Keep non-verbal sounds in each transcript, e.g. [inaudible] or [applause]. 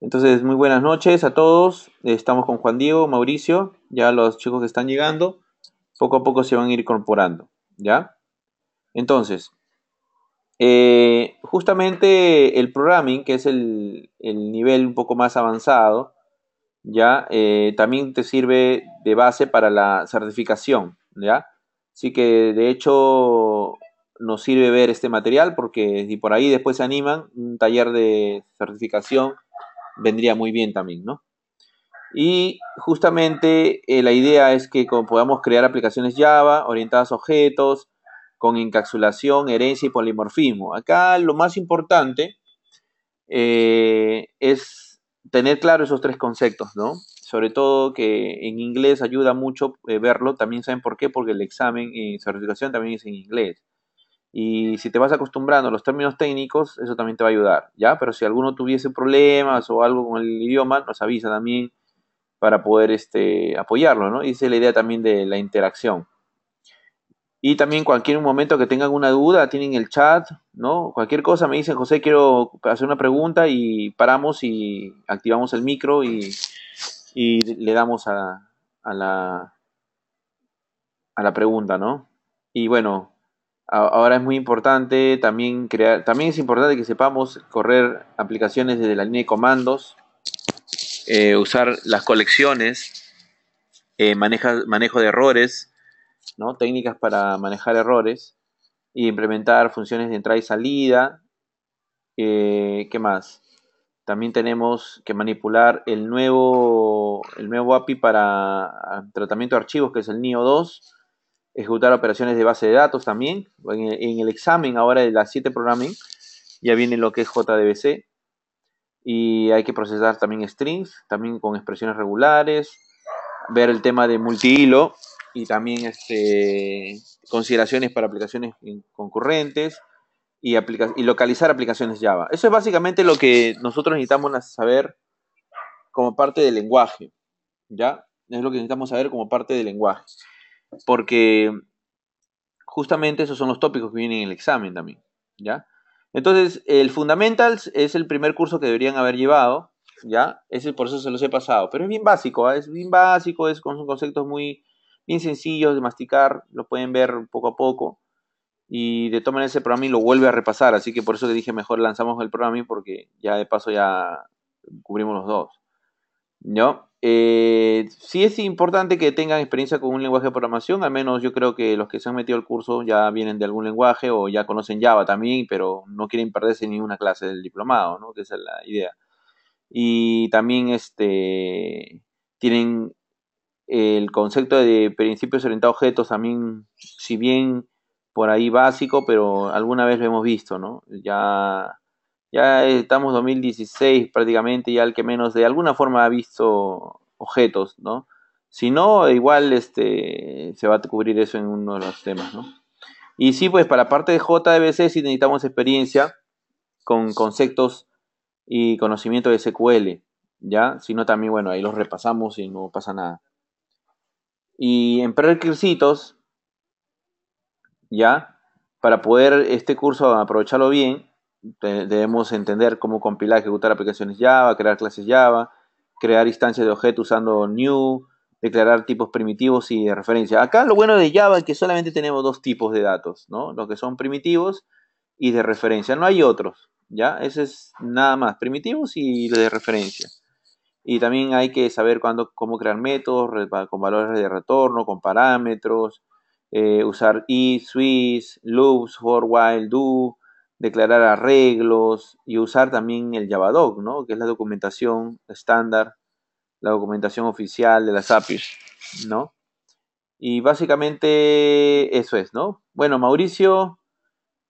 Entonces, muy buenas noches a todos. Estamos con Juan Diego, Mauricio, ya los chicos que están llegando, poco a poco se van a ir incorporando, ¿ya? Entonces, eh, justamente el programming, que es el, nivel un poco más avanzado, ¿ya? Eh, también te sirve de base para la certificación, ¿ya? Así que de hecho nos sirve ver este material porque si por ahí después se animan, un taller de certificación vendría muy bien también, ¿no? Y justamente eh, la idea es que podamos crear aplicaciones Java orientadas a objetos, con encapsulación, herencia y polimorfismo. Acá lo más importante eh, es tener claro esos tres conceptos, ¿no? Sobre todo que en inglés ayuda mucho eh, verlo. También saben por qué, porque el examen y certificación también es en inglés. Y si te vas acostumbrando a los términos técnicos, eso también te va a ayudar, ¿ya? Pero si alguno tuviese problemas o algo con el idioma, nos avisa también para poder este, apoyarlo, ¿no? Y esa es la idea también de la interacción. Y también cualquier momento que tengan una duda, tienen el chat, ¿no? Cualquier cosa me dicen, José, quiero hacer una pregunta y paramos y activamos el micro y, y le damos a, a, la, a la pregunta, ¿no? Y bueno, ahora es muy importante también crear, también es importante que sepamos correr aplicaciones desde la línea de comandos, eh, usar las colecciones, eh, manejo de errores, ¿no? técnicas para manejar errores y implementar funciones de entrada y salida. Eh, ¿Qué más? También tenemos que manipular el nuevo, el nuevo API para ah, tratamiento de archivos, que es el NIO 2 ejecutar operaciones de base de datos también. En, el examen ahora de las 7 programming ya viene lo que es JDBC. Y hay que procesar también strings, también con expresiones regulares, ver el tema de multihilo y también este, consideraciones para aplicaciones concurrentes y, y localizar aplicaciones Java. Eso es básicamente lo que nosotros necesitamos saber como parte del lenguaje, ¿ya? Es lo que necesitamos saber como parte del lenguaje porque justamente esos son los tópicos que vienen en el examen también, ¿ya? Entonces, el Fundamentals es el primer curso que deberían haber llevado, ¿ya? Ese, por eso se los he pasado, pero es bien básico, ¿ah? es bien básico, es con conceptos muy bien sencillos de masticar, lo pueden ver poco a poco, y de todas maneras ese programa lo vuelve a repasar, así que por eso que dije mejor lanzamos el Programming porque ya de paso ya cubrimos los dos, ¿no? Eh, sí es importante que tengan experiencia con un lenguaje de programación, al menos yo creo que los que se han metido al curso ya vienen de algún lenguaje o ya conocen Java también, pero no quieren perderse ninguna clase del diplomado, ¿no? Que esa es la idea. Y también este, tienen el concepto de principios orientados a objetos también, si bien por ahí básico, pero alguna vez lo hemos visto, ¿no? Ya ya estamos 2016 prácticamente, y al que menos de alguna forma ha visto objetos, ¿no? Si no, igual este, se va a cubrir eso en uno de los temas, ¿no? Y sí, pues para parte de JDBC si necesitamos experiencia con conceptos y conocimiento de SQL, ¿ya? Si no, también, bueno, ahí los repasamos y no pasa nada. Y en prerequisitos, ¿ya? Para poder este curso aprovecharlo bien, debemos entender cómo compilar, ejecutar aplicaciones Java, crear clases Java, crear instancias de objeto usando new, declarar tipos primitivos y de referencia. Acá lo bueno de Java es que solamente tenemos dos tipos de datos, ¿no? Los que son primitivos y de referencia, no hay otros, ¿ya? Ese es nada más, primitivos y de referencia. Y también hay que saber cuándo, cómo crear métodos con valores de retorno, con parámetros, eh, usar if, switch, loops, for, while, do, declarar arreglos y usar también el Javadoc, ¿no? que es la documentación estándar, la documentación oficial de las APIs, ¿no? Y básicamente eso es, ¿no? Bueno, Mauricio,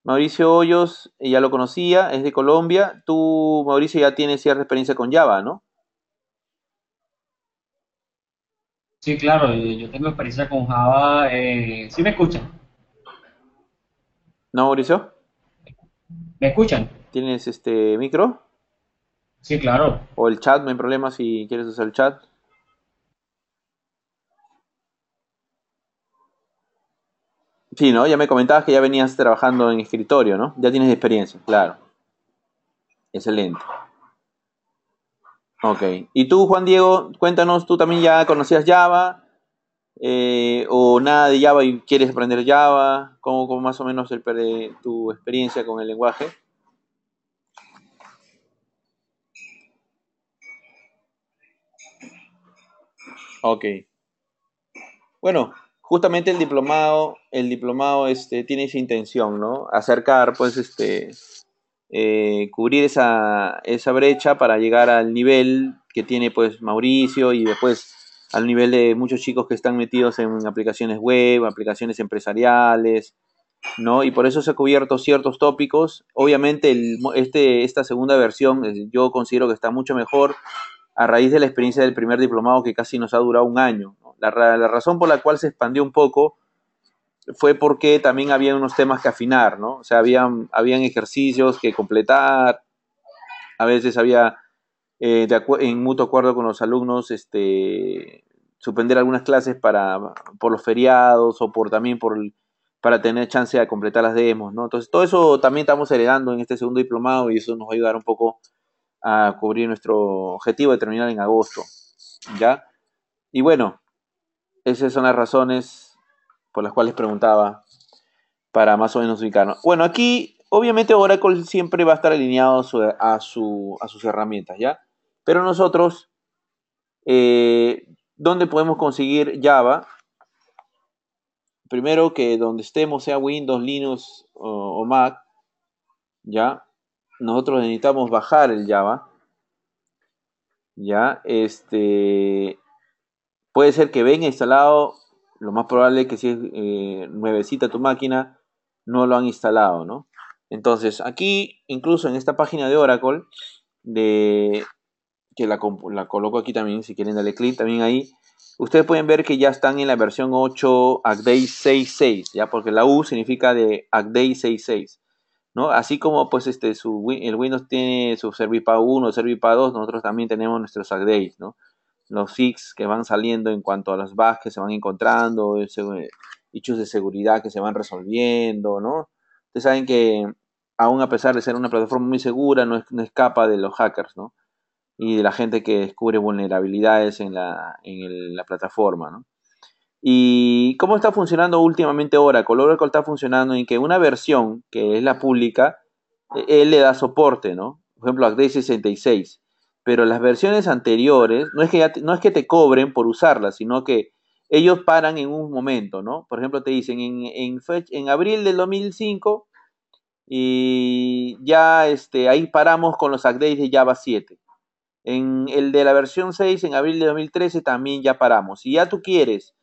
Mauricio Hoyos, eh, ya lo conocía, es de Colombia. Tú, Mauricio, ya tienes cierta experiencia con Java, ¿no? Sí, claro, yo tengo experiencia con Java. Eh, ¿Sí me escuchan? ¿No, Mauricio? ¿Me escuchan? ¿Tienes este micro? Sí, claro. O el chat, no hay problema si quieres usar el chat. Sí, ¿no? Ya me comentabas que ya venías trabajando en escritorio, ¿no? Ya tienes experiencia, claro. Excelente. Ok. Y tú, Juan Diego, cuéntanos, tú también ya conocías Java, eh, o nada de Java y quieres aprender Java, ¿cómo, más o menos tu experiencia con el lenguaje? Ok. Bueno, justamente el diplomado, el diplomado este, tiene esa intención, ¿no? Acercar, pues, este, eh, cubrir esa, esa brecha para llegar al nivel que tiene, pues, Mauricio y después al nivel de muchos chicos que están metidos en aplicaciones web, aplicaciones empresariales, ¿no? Y por eso se ha cubierto ciertos tópicos. Obviamente, este, esta segunda versión yo considero que está mucho mejor a raíz de la experiencia del primer diplomado que casi nos ha durado un año. La, razón por la cual se expandió un poco fue porque también había unos temas que afinar, ¿no? O sea, habían, habían ejercicios que completar, a veces había eh, en mutuo acuerdo con los alumnos, este, suspender algunas clases para, por los feriados o por también por para tener chance de completar las demos, ¿no? Entonces, todo eso también estamos heredando en este segundo diplomado y eso nos va a ayudar un poco a cubrir nuestro objetivo de terminar en agosto, ¿ya? Y bueno, esas son las razones por las cuales preguntaba para más o menos ubicarnos. Bueno, aquí obviamente Oracle siempre va a estar alineado a, a, su, a sus herramientas, ¿ya? Pero nosotros, eh, ¿dónde podemos conseguir Java? Primero que donde estemos, sea Windows, Linux o, Mac, ¿ya? Nosotros necesitamos bajar el Java. ¿Ya? Este, puede ser que venga instalado, lo más probable es que si es eh, nuevecita tu máquina, no lo han instalado, ¿no? Entonces, aquí, incluso en esta página de Oracle, de que la, coloco aquí también, si quieren darle clic también ahí, ustedes pueden ver que ya están en la versión 8 seis 66, ya porque la U significa de seis 66. ¿no? Así como pues este su, el Windows tiene su Servipa 1, Servipa 2, nosotros también tenemos nuestros updates, ¿no? Los fix que van saliendo en cuanto a las bugs que se van encontrando, hechos eh, de seguridad que se van resolviendo, ¿no? Ustedes saben que aún a pesar de ser una plataforma muy segura, no, no escapa de los hackers, ¿no? y de la gente que descubre vulnerabilidades en la, en la plataforma. ¿no? ¿Y cómo está funcionando últimamente Oracle? Oracle está funcionando en que una versión, que es la pública, e, él le da soporte, ¿no? Por ejemplo, Update 66. Pero las versiones anteriores, no es, que te, no es que te cobren por usarlas, sino que ellos paran en un momento, ¿no? Por ejemplo, te dicen en, en, abril del 2005 y ya este, ahí paramos con los updates de Java 7. En el de la versión 6, en abril de 2013, también ya paramos. Si ya tú quieres,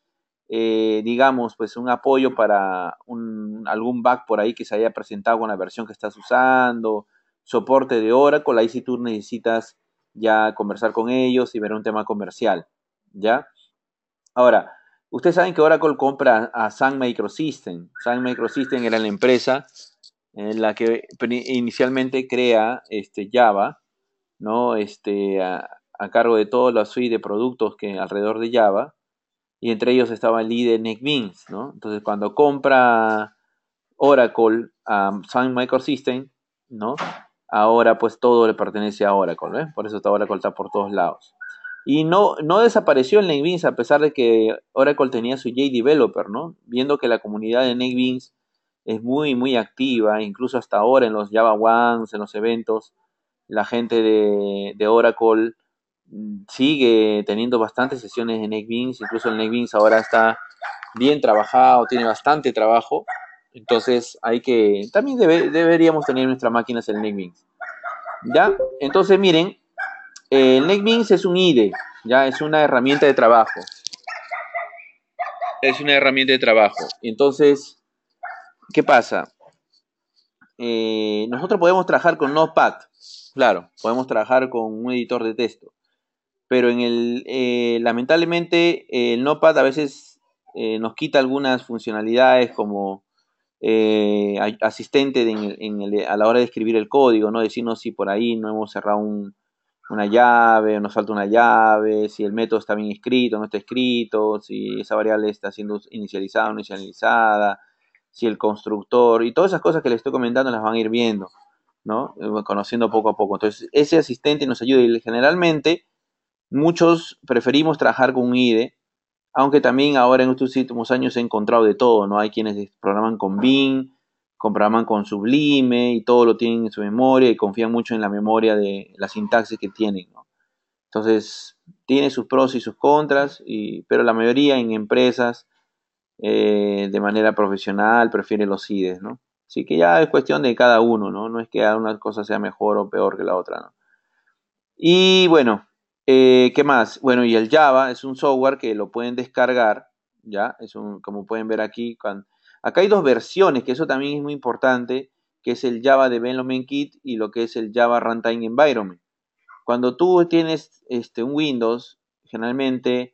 eh, digamos, pues un apoyo para un, algún bug por ahí que se haya presentado con la versión que estás usando, soporte de Oracle, ahí si tú necesitas ya conversar con ellos y ver un tema comercial, ¿ya? Ahora, ustedes saben que Oracle compra a Sun Microsystem. Sun Microsystem era la empresa en la que inicialmente crea este, Java ¿no? este, a, cargo de toda la suite de productos que alrededor de Java, y entre ellos estaba el líder NetBeans, ¿no? Entonces, cuando compra Oracle a um, Sun Microsystem, ¿no? Ahora, pues, todo le pertenece a Oracle, ¿eh? Por eso está Oracle está por todos lados. Y no, no desapareció el NetBeans, a pesar de que Oracle tenía su JDeveloper, developer ¿no? Viendo que la comunidad de NetBeans es muy, muy activa, incluso hasta ahora en los Java Ones, en los eventos, la gente de, Oracle mm, sigue teniendo bastantes sesiones de NetBeans, incluso el NetBeans ahora está bien trabajado, tiene bastante trabajo, entonces hay que, también deberíamos tener nuestras máquinas en NetBeans. ¿Ya? Entonces miren, el NetBeans es un IDE, ya es una herramienta de trabajo. Es una herramienta de trabajo. Entonces, ¿qué pasa? Eh, nosotros podemos trabajar con Notepad, claro, podemos trabajar con un editor de texto, pero en el, eh, lamentablemente eh, el Notepad a veces nos quita algunas funcionalidades como asistente a la hora de escribir el código, ¿no? decirnos si por ahí no hemos cerrado un, una llave, nos falta una llave, si el método está bien escrito, no está escrito, si esa variable está siendo inicializada o no inicializada si el constructor y todas esas cosas que les estoy comentando las van a ir viendo, ¿no? Eh, conociendo poco a poco. Entonces, ese asistente nos ayuda y generalmente muchos preferimos trabajar con un IDE, aunque también ahora en estos últimos años he encontrado de todo, ¿no? Hay quienes programan con BIM, programan con Sublime y todo lo tienen en su memoria y confían mucho en la memoria de la sintaxis que tienen, Entonces, tiene sus pros y sus contras, y, pero la mayoría en empresas eh, de manera profesional prefiere los IDES, ¿no? Así que ya es cuestión de cada uno, ¿no? No es que una cosa sea mejor o peor que la otra, ¿no? Y bueno, eh, ¿qué más? Bueno, y el Java es un software que lo pueden descargar, ¿ya? Es un, como pueden ver aquí, acá hay dos versiones, que eso también es muy importante, que es el Java Development Kit y lo que es el Java Runtime Environment. Cuando tú tienes este, un Windows, generalmente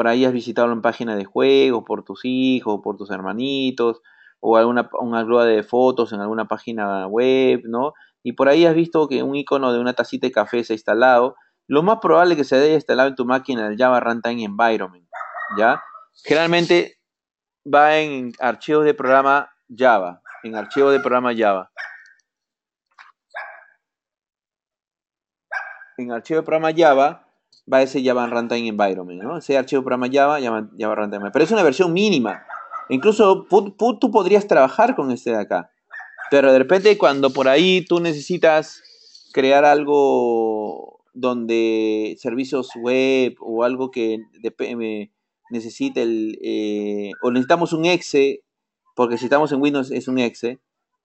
por ahí has visitado una página de juegos, por tus hijos, por tus hermanitos, o alguna una de fotos en alguna página web, ¿no? Y por ahí has visto que un icono de una tacita de café se ha instalado. Lo más probable que se haya instalado en tu máquina el Java Runtime Environment, ¿ya? Generalmente va en archivos de programa Java, en archivos de programa Java. En archivos de programa Java va a ese Java Runtime Environment, ¿no? Ese archivo programa Java, Java, Java Runtime. Pero es una versión mínima. Incluso tú podrías trabajar con este de acá. Pero de repente cuando por ahí tú necesitas crear algo donde servicios web o algo que eh, necesite el... Eh, o necesitamos un exe, porque si estamos en Windows es un exe,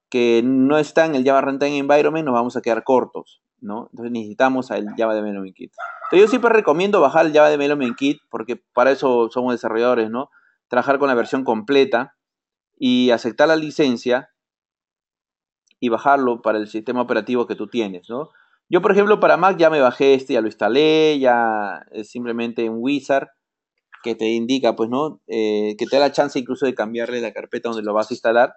que no está en el Java Runtime Environment, nos vamos a quedar cortos. ¿no? Entonces necesitamos el Java Development Kit. Entonces yo siempre recomiendo bajar el Java Development Kit porque para eso somos desarrolladores, ¿no? Trabajar con la versión completa y aceptar la licencia y bajarlo para el sistema operativo que tú tienes, ¿no? Yo, por ejemplo, para Mac ya me bajé este, ya lo instalé, ya es simplemente un wizard que te indica, pues, ¿no? Eh, que te da la chance incluso de cambiarle la carpeta donde lo vas a instalar,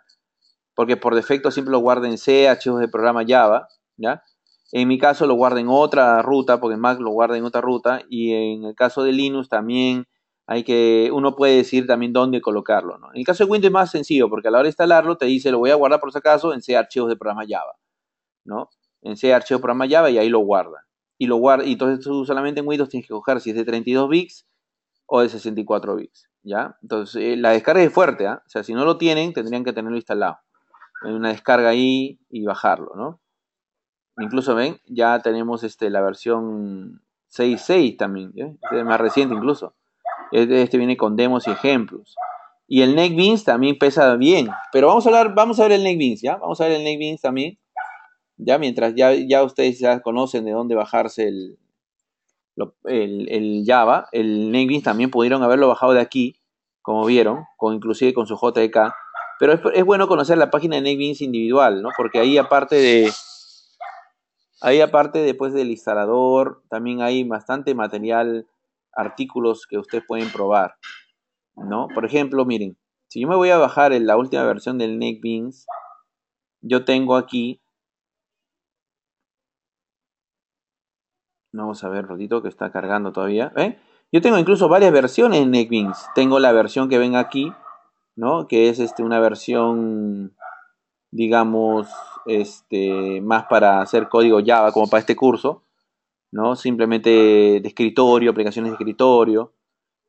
porque por defecto siempre lo guarda en C, archivos de programa Java, ¿ya? En mi caso lo guarda en otra ruta, porque en Mac lo guarda en otra ruta, y en el caso de Linux también hay que, uno puede decir también dónde colocarlo. ¿no? En el caso de Windows es más sencillo, porque a la hora de instalarlo te dice, lo voy a guardar por si acaso en C archivos de programa Java, ¿no? En C archivos de programa Java y ahí lo guarda. Y lo guarda, y entonces tú solamente en Windows tienes que coger si es de 32 bits o de 64 bits, ¿ya? Entonces, eh, la descarga es fuerte, ¿ah? O sea, si no lo tienen, tendrían que tenerlo instalado. una descarga ahí y bajarlo, ¿no? Incluso ven, ya tenemos este, la versión 6.6 también, más reciente incluso. Este viene con demos y ejemplos. Y el NetBeans también pesa bien. Pero vamos a hablar, vamos a ver el NetBeans, ¿ya? Vamos a ver el NetBeans también. Ya mientras ya, ya ustedes ya conocen de dónde bajarse el, el, el Java, el NetBeans también pudieron haberlo bajado de aquí, como vieron, con, inclusive con su JDK. E Pero es, es bueno conocer la página de NetBeans individual, ¿no? Porque ahí aparte de Ahí aparte después del instalador, también hay bastante material, artículos que ustedes pueden probar, ¿no? Por ejemplo, miren, si yo me voy a bajar en la última versión del NetBeans, yo tengo aquí, vamos a ver, rodito que está cargando todavía, ¿eh? Yo tengo incluso varias versiones de NetBeans. Tengo la versión que ven aquí, ¿no? Que es este, una versión, digamos, este, más para hacer código Java como para este curso, ¿no? Simplemente de escritorio, aplicaciones de escritorio.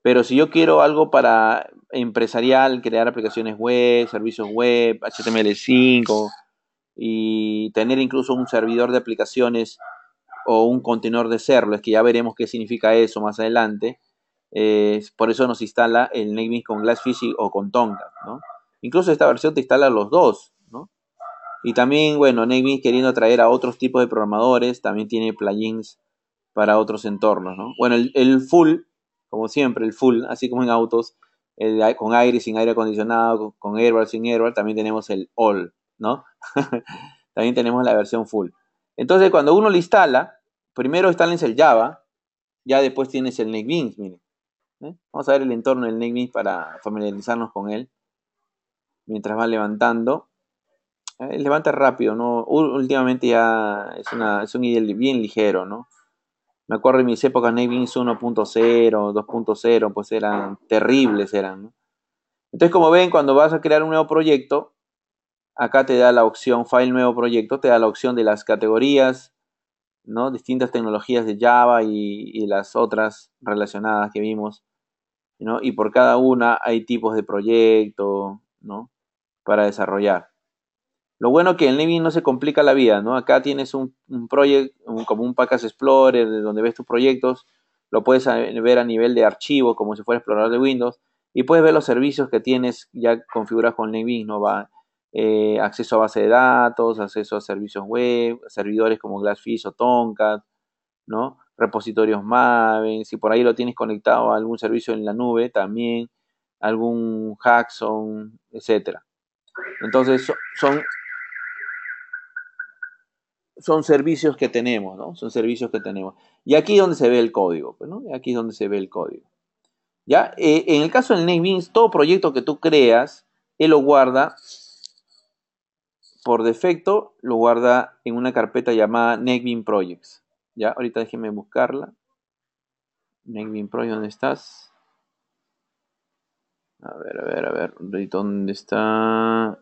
Pero si yo quiero algo para empresarial, crear aplicaciones web, servicios web, HTML5 y tener incluso un servidor de aplicaciones o un contenedor de es que ya veremos qué significa eso más adelante. Eh, por eso nos instala el naming con Glassfish o con Tonga, ¿no? Incluso esta versión te instala los dos, y también, bueno, NetBeans queriendo traer a otros tipos de programadores, también tiene plugins para otros entornos, ¿no? Bueno, el, full, como siempre, el full, así como en autos, el, con aire y sin aire acondicionado, con, con sin airbag, también tenemos el all, ¿no? [laughs] también tenemos la versión full. Entonces, cuando uno lo instala, primero instales el Java, ya después tienes el NetBeans, miren. ¿eh? Vamos a ver el entorno del NetBeans para familiarizarnos con él. Mientras va levantando. Eh, levanta rápido, ¿no? Últimamente ya es, un ideal bien ligero, ¿no? Me acuerdo en mis épocas Nevins 1.0, 2.0, pues eran terribles, eran, ¿no? Entonces, como ven, cuando vas a crear un nuevo proyecto, acá te da la opción File Nuevo Proyecto, te da la opción de las categorías, ¿no? Distintas tecnologías de Java y, las otras relacionadas que vimos, ¿no? Y por cada una hay tipos de proyecto, ¿no? Para desarrollar. Lo bueno que en Living no se complica la vida, ¿no? Acá tienes un, proyecto como un Package Explorer, donde ves tus proyectos, lo puedes ver a nivel de archivo, como si fuera explorador de Windows, y puedes ver los servicios que tienes ya configurados con Living, ¿no? Va, eh, acceso a base de datos, acceso a servicios web, servidores como Glassfish o Tomcat, ¿no? Repositorios Maven, si por ahí lo tienes conectado a algún servicio en la nube también, algún Hackson, etcétera. Entonces son son servicios que tenemos, ¿no? Son servicios que tenemos. Y aquí es donde se ve el código, pues, ¿no? Aquí es donde se ve el código. ¿Ya? Eh, en el caso del NetBeans, todo proyecto que tú creas, él lo guarda, por defecto, lo guarda en una carpeta llamada NetBeans Projects. ¿Ya? Ahorita déjenme buscarla. NetBeans Project, ¿dónde estás? A ver, a ver, a ver. ¿Dónde está?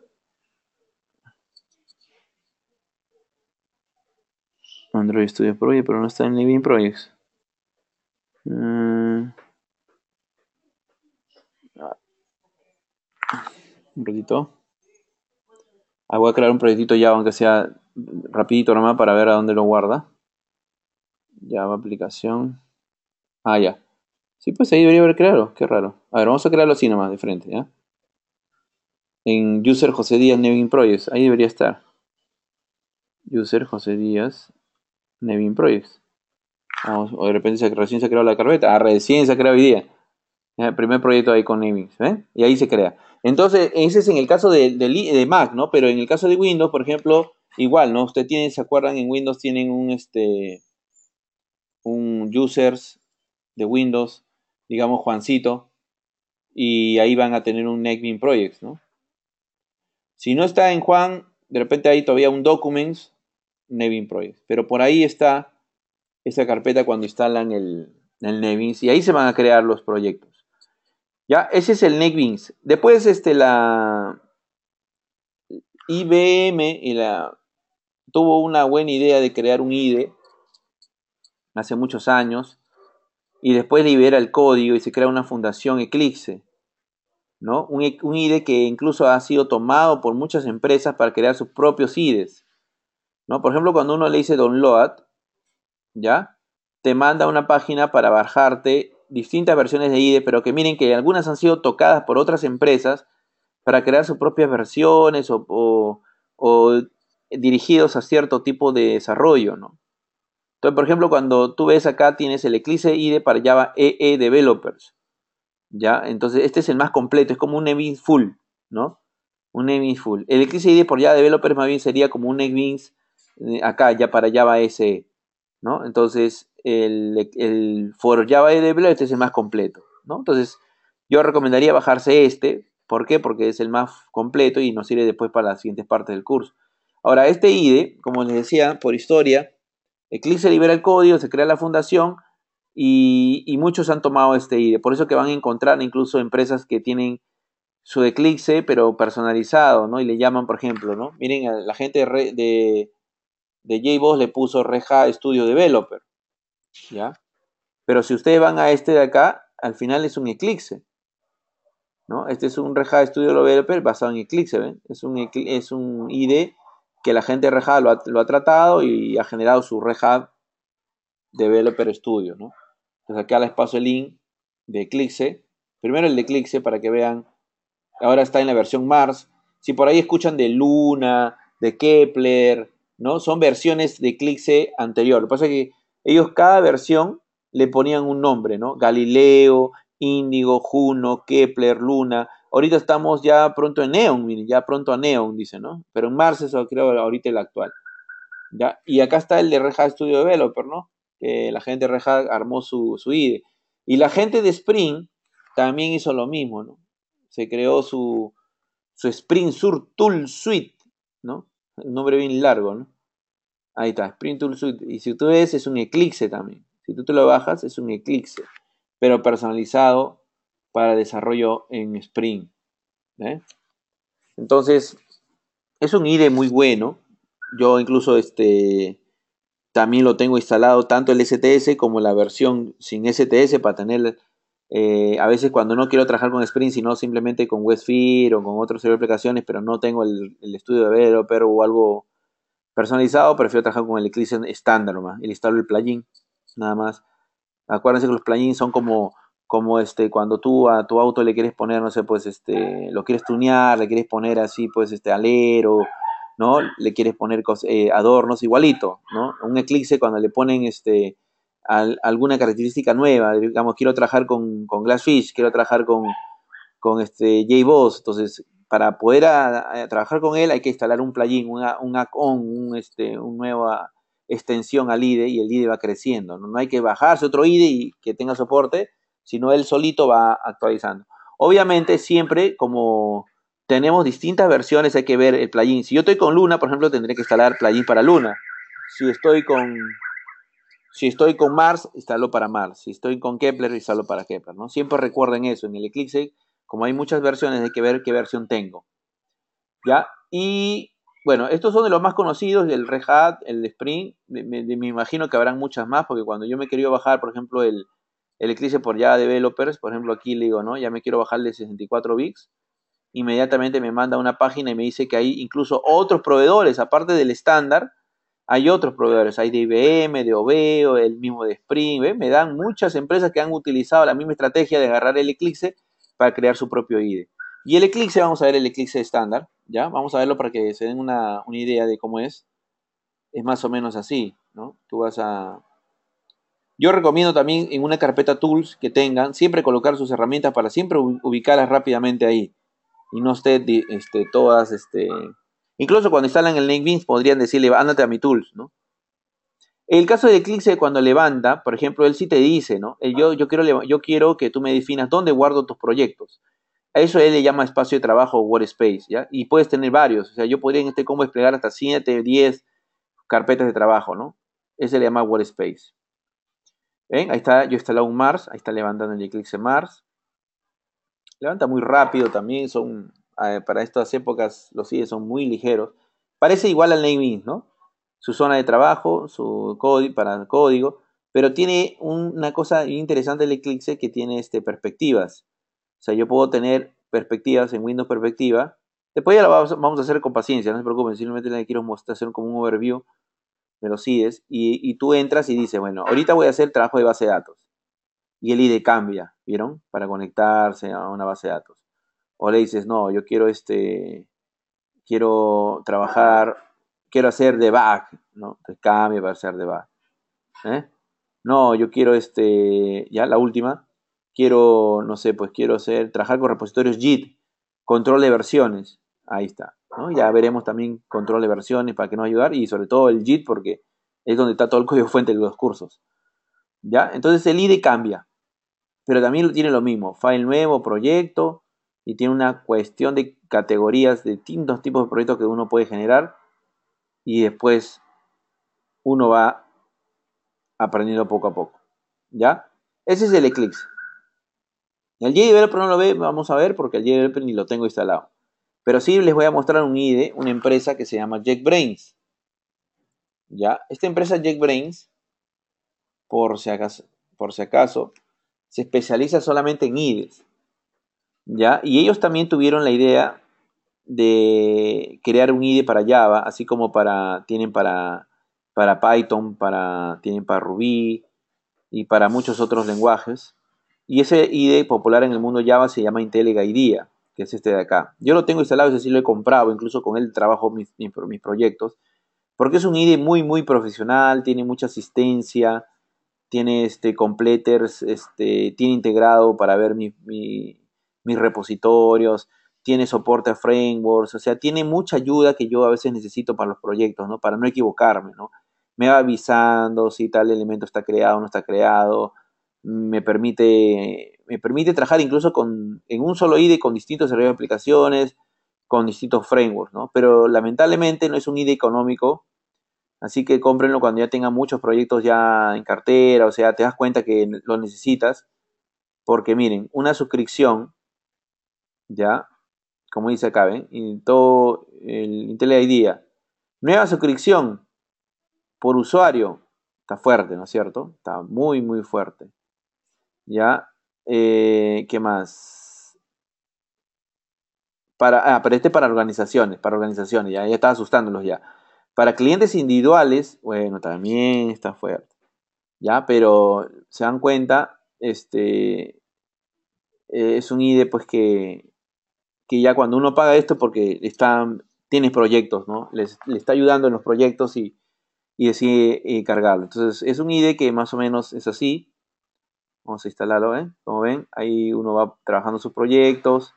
Android Studio Project, pero no está en Living Projects. Mm. Ah. un ratito. Ah, voy a crear un proyectito ya, aunque sea rapidito nomás, para ver a dónde lo guarda. Java aplicación. Ah, ya. Sí, pues ahí debería haber creado. Qué raro. A ver, vamos a crearlo así nomás, de frente, ¿ya? En user José Díaz Nevin Projects. Ahí debería estar. User José Díaz Nevin Projects. Vamos, o de repente se, recién se ha la carpeta. Ah, recién se ha hoy día. El primer proyecto ahí con Naming ¿eh? Y ahí se crea. Entonces, ese es en el caso de, Mac, ¿no? Pero en el caso de Windows, por ejemplo, igual, ¿no? Ustedes tienen, ¿se acuerdan? En Windows tienen un, este, un users de Windows, digamos Juancito, y ahí van a tener un Naming Projects, ¿no? Si no está en Juan, de repente ahí todavía un Documents, Nevin Project. Pero por ahí está esa carpeta cuando instalan el, el y ahí se van a crear los proyectos. Ya, ese es el Nevin, Después, este, la IBM tuvo una buena idea de crear un IDE hace muchos años y después libera el código y se crea una fundación Eclipse, ¿no? Un, un IDE que incluso ha sido tomado por muchas empresas para crear sus propios IDEs. ¿no? Por ejemplo, cuando uno le dice download, ¿ya? Te manda una página para bajarte distintas versiones de IDE, pero que miren que algunas han sido tocadas por otras empresas para crear sus propias versiones o, o, dirigidos a cierto tipo de desarrollo, ¿no? Entonces, por ejemplo, cuando tú ves acá tienes el Eclipse IDE para Java EE e Developers, ¿ya? Entonces, este es el más completo, es como un Evins full, ¿no? Un full. El Eclipse IDE por Java Developers más bien sería como un eh, acá ya para Java SE, ¿no? Entonces, el, el for Java este es el más completo, ¿no? Entonces, yo recomendaría bajarse este, ¿por qué? Porque es el más completo y nos sirve después para las siguientes partes del curso. Ahora, este IDE, como les decía, por historia, Eclipse libera el código, se crea la fundación y, muchos han tomado este IDE. Por eso que van a encontrar incluso empresas que tienen su Eclipse, pero personalizado, ¿no? Y le llaman, por ejemplo, ¿no? Miren, la gente de de JBoss le puso Reja Studio Developer. ¿Ya? Pero si ustedes van a este de acá, al final es un Eclipse. ¿No? Este es un Reja Studio Developer basado en Eclipse, Es un, es un que la gente de Reja lo ha, tratado y ha generado su Reja Developer Studio, ¿no? Entonces acá les paso el link de Eclipse. Primero el de Eclipse para que vean. Ahora está en la versión Mars. Si por ahí escuchan de Luna, de Kepler, ¿no? Son versiones de Eclipse anterior. Lo que pasa es que ellos cada versión le ponían un nombre, ¿no? Galileo, Índigo, Juno, Kepler, Luna. Ahorita estamos ya pronto en Neon, ya pronto a Neon, dice, ¿no? Pero en Mars ha creo ahorita el actual. ¿ya? Y acá está el de Red Studio Developer, ¿no? Que la gente de Red armó su, su IDE. Y la gente de Spring también hizo lo mismo, ¿no? Se creó su, su Spring Sur Tool Suite, ¿no? nombre bien largo, ¿no? Ahí está, Sprint Tool Suite. Y si tú ves, es un Eclipse también. Si tú te lo bajas, es un Eclipse, pero personalizado para desarrollo en Spring. ¿eh? Entonces, es un IDE muy bueno. Yo incluso este, también lo tengo instalado tanto el STS como la versión sin STS para tener eh, a veces cuando no quiero trabajar con Spring, sino simplemente con Westfield o con otras aplicaciones, pero no tengo el, estudio de pero o algo personalizado, prefiero trabajar con el Eclipse estándar nomás, el instalo el plugin, nada más. Acuérdense que los plugins son como, como este, cuando tú a tu auto le quieres poner, no sé, pues este, lo quieres tunear, le quieres poner así, pues este, alero, ¿no? Le quieres poner eh, adornos, igualito, ¿no? Un Eclipse cuando le ponen este alguna característica nueva, digamos, quiero trabajar con, con Glassfish, quiero trabajar con, con este JBoss, entonces para poder trabajar con él hay que instalar un plugin, un add un, este, nueva extensión al IDE y el IDE va creciendo. No, hay que bajarse otro IDE y que tenga soporte, sino él solito va actualizando. Obviamente siempre como tenemos distintas versiones hay que ver el plugin. Si yo estoy con Luna, por ejemplo, tendré que instalar plugin para Luna. Si estoy con si estoy con Mars, instalo para Mars. Si estoy con Kepler, instalo para Kepler. ¿no? Siempre recuerden eso. En el eclipse, como hay muchas versiones, hay que ver qué versión tengo. ¿Ya? Y bueno, estos son de los más conocidos, el Red Hat, el Spring, me, imagino que habrán muchas más, porque cuando yo me quería bajar, por ejemplo, el, Eclipse por ya developers, por ejemplo, aquí le digo, ¿no? Ya me quiero bajar de 64 bits, inmediatamente me manda una página y me dice que hay incluso otros proveedores, aparte del estándar, hay otros proveedores, hay de IBM, de Oveo, el mismo de Spring, me dan muchas empresas que han utilizado la misma estrategia de agarrar el Eclipse para crear su propio IDE. Y el Eclipse, vamos a ver el Eclipse estándar, ¿ya? Vamos a verlo para que se den una, una idea de cómo es. Es más o menos así, ¿no? Tú vas a, yo recomiendo también en una carpeta tools que tengan, siempre colocar sus herramientas para siempre ubicarlas rápidamente ahí y no esté este, todas este, Incluso cuando instalan el NameBeans podrían decirle, ándate a mi tools, ¿no? El caso de Eclipse, cuando levanta, por ejemplo, él sí te dice, ¿no? Yo, yo, quiero, yo quiero que tú me definas dónde guardo tus proyectos. A eso él le llama espacio de trabajo o workspace, ¿ya? Y puedes tener varios. O sea, yo podría en este combo desplegar hasta 7, 10 carpetas de trabajo, ¿no? Ese le llama workspace. ¿Ven? Ahí está, yo instalado un Mars, ahí está levantando el Eclipse Mars. Levanta muy rápido también, son eh, para estas épocas los IDs son muy ligeros. Parece igual al naming, ¿no? Su zona de trabajo, su código, para el código, pero tiene una cosa interesante el Eclipse que tiene este, perspectivas. O sea, yo puedo tener perspectivas en Windows Perspectiva. Después ya lo vamos, a hacer con paciencia, no se preocupen, simplemente le quiero mostrar, hacer como un overview de los IDEs. Y, tú entras y dices, bueno, ahorita voy a hacer trabajo de base de datos. Y el ID cambia, ¿vieron? Para conectarse a una base de datos o le dices, no, yo quiero este, quiero trabajar, quiero hacer de back, ¿no? Te cambia para hacer de back. ¿eh? No, yo quiero este, ya la última, quiero, no sé, pues quiero hacer, trabajar con repositorios JIT, control de versiones, ahí está, ¿no? Ya veremos también control de versiones para que nos ayudar y sobre todo el JIT porque es donde está todo el código fuente de los cursos, ¿ya? Entonces el IDE cambia, pero también tiene lo mismo, file nuevo, proyecto, y tiene una cuestión de categorías, de distintos tipos de proyectos que uno puede generar y después uno va aprendiendo poco a poco. ¿Ya? Ese es el Eclipse. El pero no lo ve, vamos a ver, porque el JDeveloper ni lo tengo instalado. Pero sí les voy a mostrar un IDE, una empresa que se llama brains ¿Ya? Esta empresa JetBrains, por si acaso, por si acaso se especializa solamente en IDEs. ¿ya? Y ellos también tuvieron la idea de crear un IDE para Java, así como para, tienen para, para Python, para, tienen para Ruby y para muchos otros lenguajes. Y ese IDE popular en el mundo Java se llama IntelliJ que es este de acá. Yo lo tengo instalado, es sí lo he comprado, incluso con él trabajo mis, mis, proyectos, porque es un IDE muy, muy profesional, tiene mucha asistencia, tiene este completers, este, tiene integrado para ver mi mis repositorios, tiene soporte a frameworks, o sea, tiene mucha ayuda que yo a veces necesito para los proyectos, ¿no? Para no equivocarme, ¿no? Me va avisando si tal elemento está creado o no está creado, me permite, me permite trabajar incluso con, en un solo IDE con distintos servicios de aplicaciones, con distintos frameworks, ¿no? Pero lamentablemente no es un IDE económico, así que cómprenlo cuando ya tenga muchos proyectos ya en cartera, o sea, te das cuenta que lo necesitas, porque miren, una suscripción ya, como dice acá, ¿ven? Y todo el Intel ID. Nueva suscripción por usuario. Está fuerte, ¿no es cierto? Está muy, muy fuerte. ¿Ya? Eh, ¿Qué más? Para, ah, pero este para organizaciones, para organizaciones, ya, ya está asustándolos ya. Para clientes individuales, bueno, también está fuerte. ¿Ya? Pero se dan cuenta, este, eh, es un ID pues que que ya cuando uno paga esto porque están, tienes proyectos, ¿no? le está ayudando en los proyectos y, y decide eh, cargarlo. Entonces es un IDE que más o menos es así. Vamos a instalarlo, ¿eh? Como ven, ahí uno va trabajando sus proyectos,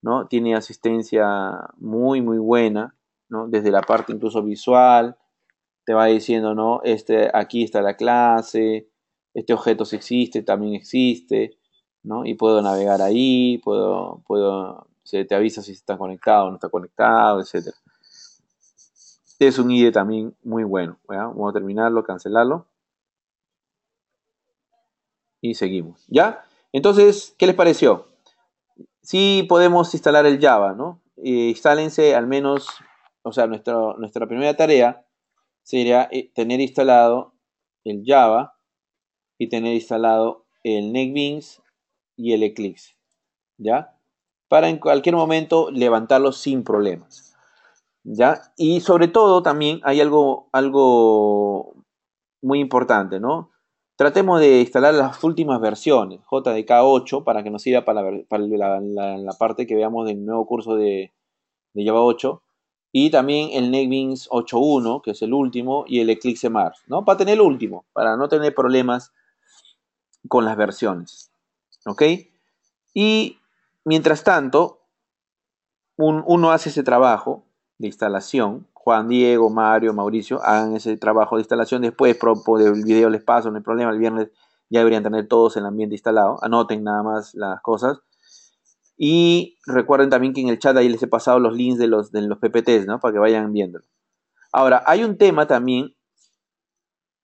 ¿no? Tiene asistencia muy, muy buena, ¿no? Desde la parte incluso visual, te va diciendo, ¿no? Este, aquí está la clase, este objeto si existe, también existe, ¿no? Y puedo navegar ahí, puedo, puedo se te avisa si está conectado o no está conectado, etc. es un IDE también muy bueno. Vamos a terminarlo, cancelarlo. Y seguimos. ¿Ya? Entonces, ¿qué les pareció? Sí podemos instalar el Java, ¿no? instálense al menos, o sea, nuestra primera tarea sería eh, tener instalado el Java y tener instalado el NetBeans y el Eclipse. ¿Ya? para en cualquier momento levantarlos sin problemas. ¿Ya? Y sobre todo también hay algo, algo muy importante, ¿no? Tratemos de instalar las últimas versiones, JDK 8, para que nos sirva para, la, la, parte que veamos del nuevo curso de, de Java 8 y también el NetBeans 8.1, que es el último, y el Eclipse Mars, ¿no? Para tener el último, para no tener problemas con las versiones, ¿ok? Y Mientras tanto, uno hace ese trabajo de instalación. Juan Diego, Mario, Mauricio hagan ese trabajo de instalación. Después, por el video les paso, no hay problema. El viernes ya deberían tener todos el ambiente instalado. Anoten nada más las cosas. Y recuerden también que en el chat ahí les he pasado los links de los, de los PPTs, ¿no? Para que vayan viéndolo. Ahora, hay un tema también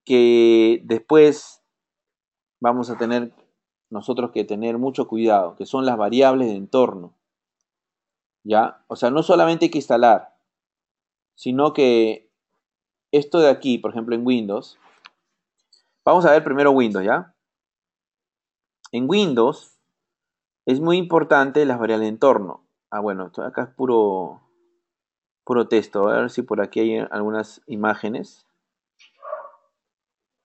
que después vamos a tener nosotros que tener mucho cuidado, que son las variables de entorno. ¿Ya? O sea, no solamente hay que instalar, sino que esto de aquí, por ejemplo, en Windows, vamos a ver primero Windows, ¿ya? En Windows es muy importante las variables de entorno. Ah, bueno, acá es puro, puro texto. A ver si por aquí hay algunas imágenes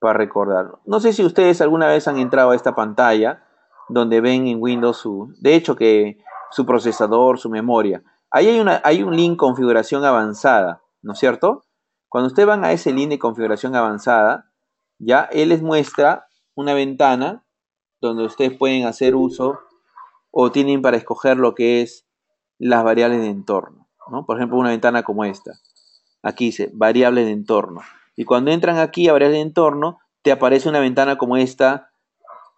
para recordar. No sé si ustedes alguna vez han entrado a esta pantalla donde ven en Windows su, de hecho que su procesador, su memoria. Ahí hay, una, hay un link configuración avanzada, ¿no es cierto? Cuando ustedes van a ese link de configuración avanzada, ya él les muestra una ventana donde ustedes pueden hacer uso o tienen para escoger lo que es las variables de entorno. ¿no? Por ejemplo, una ventana como esta. Aquí dice variables de entorno. Y cuando entran aquí a variables de entorno, te aparece una ventana como esta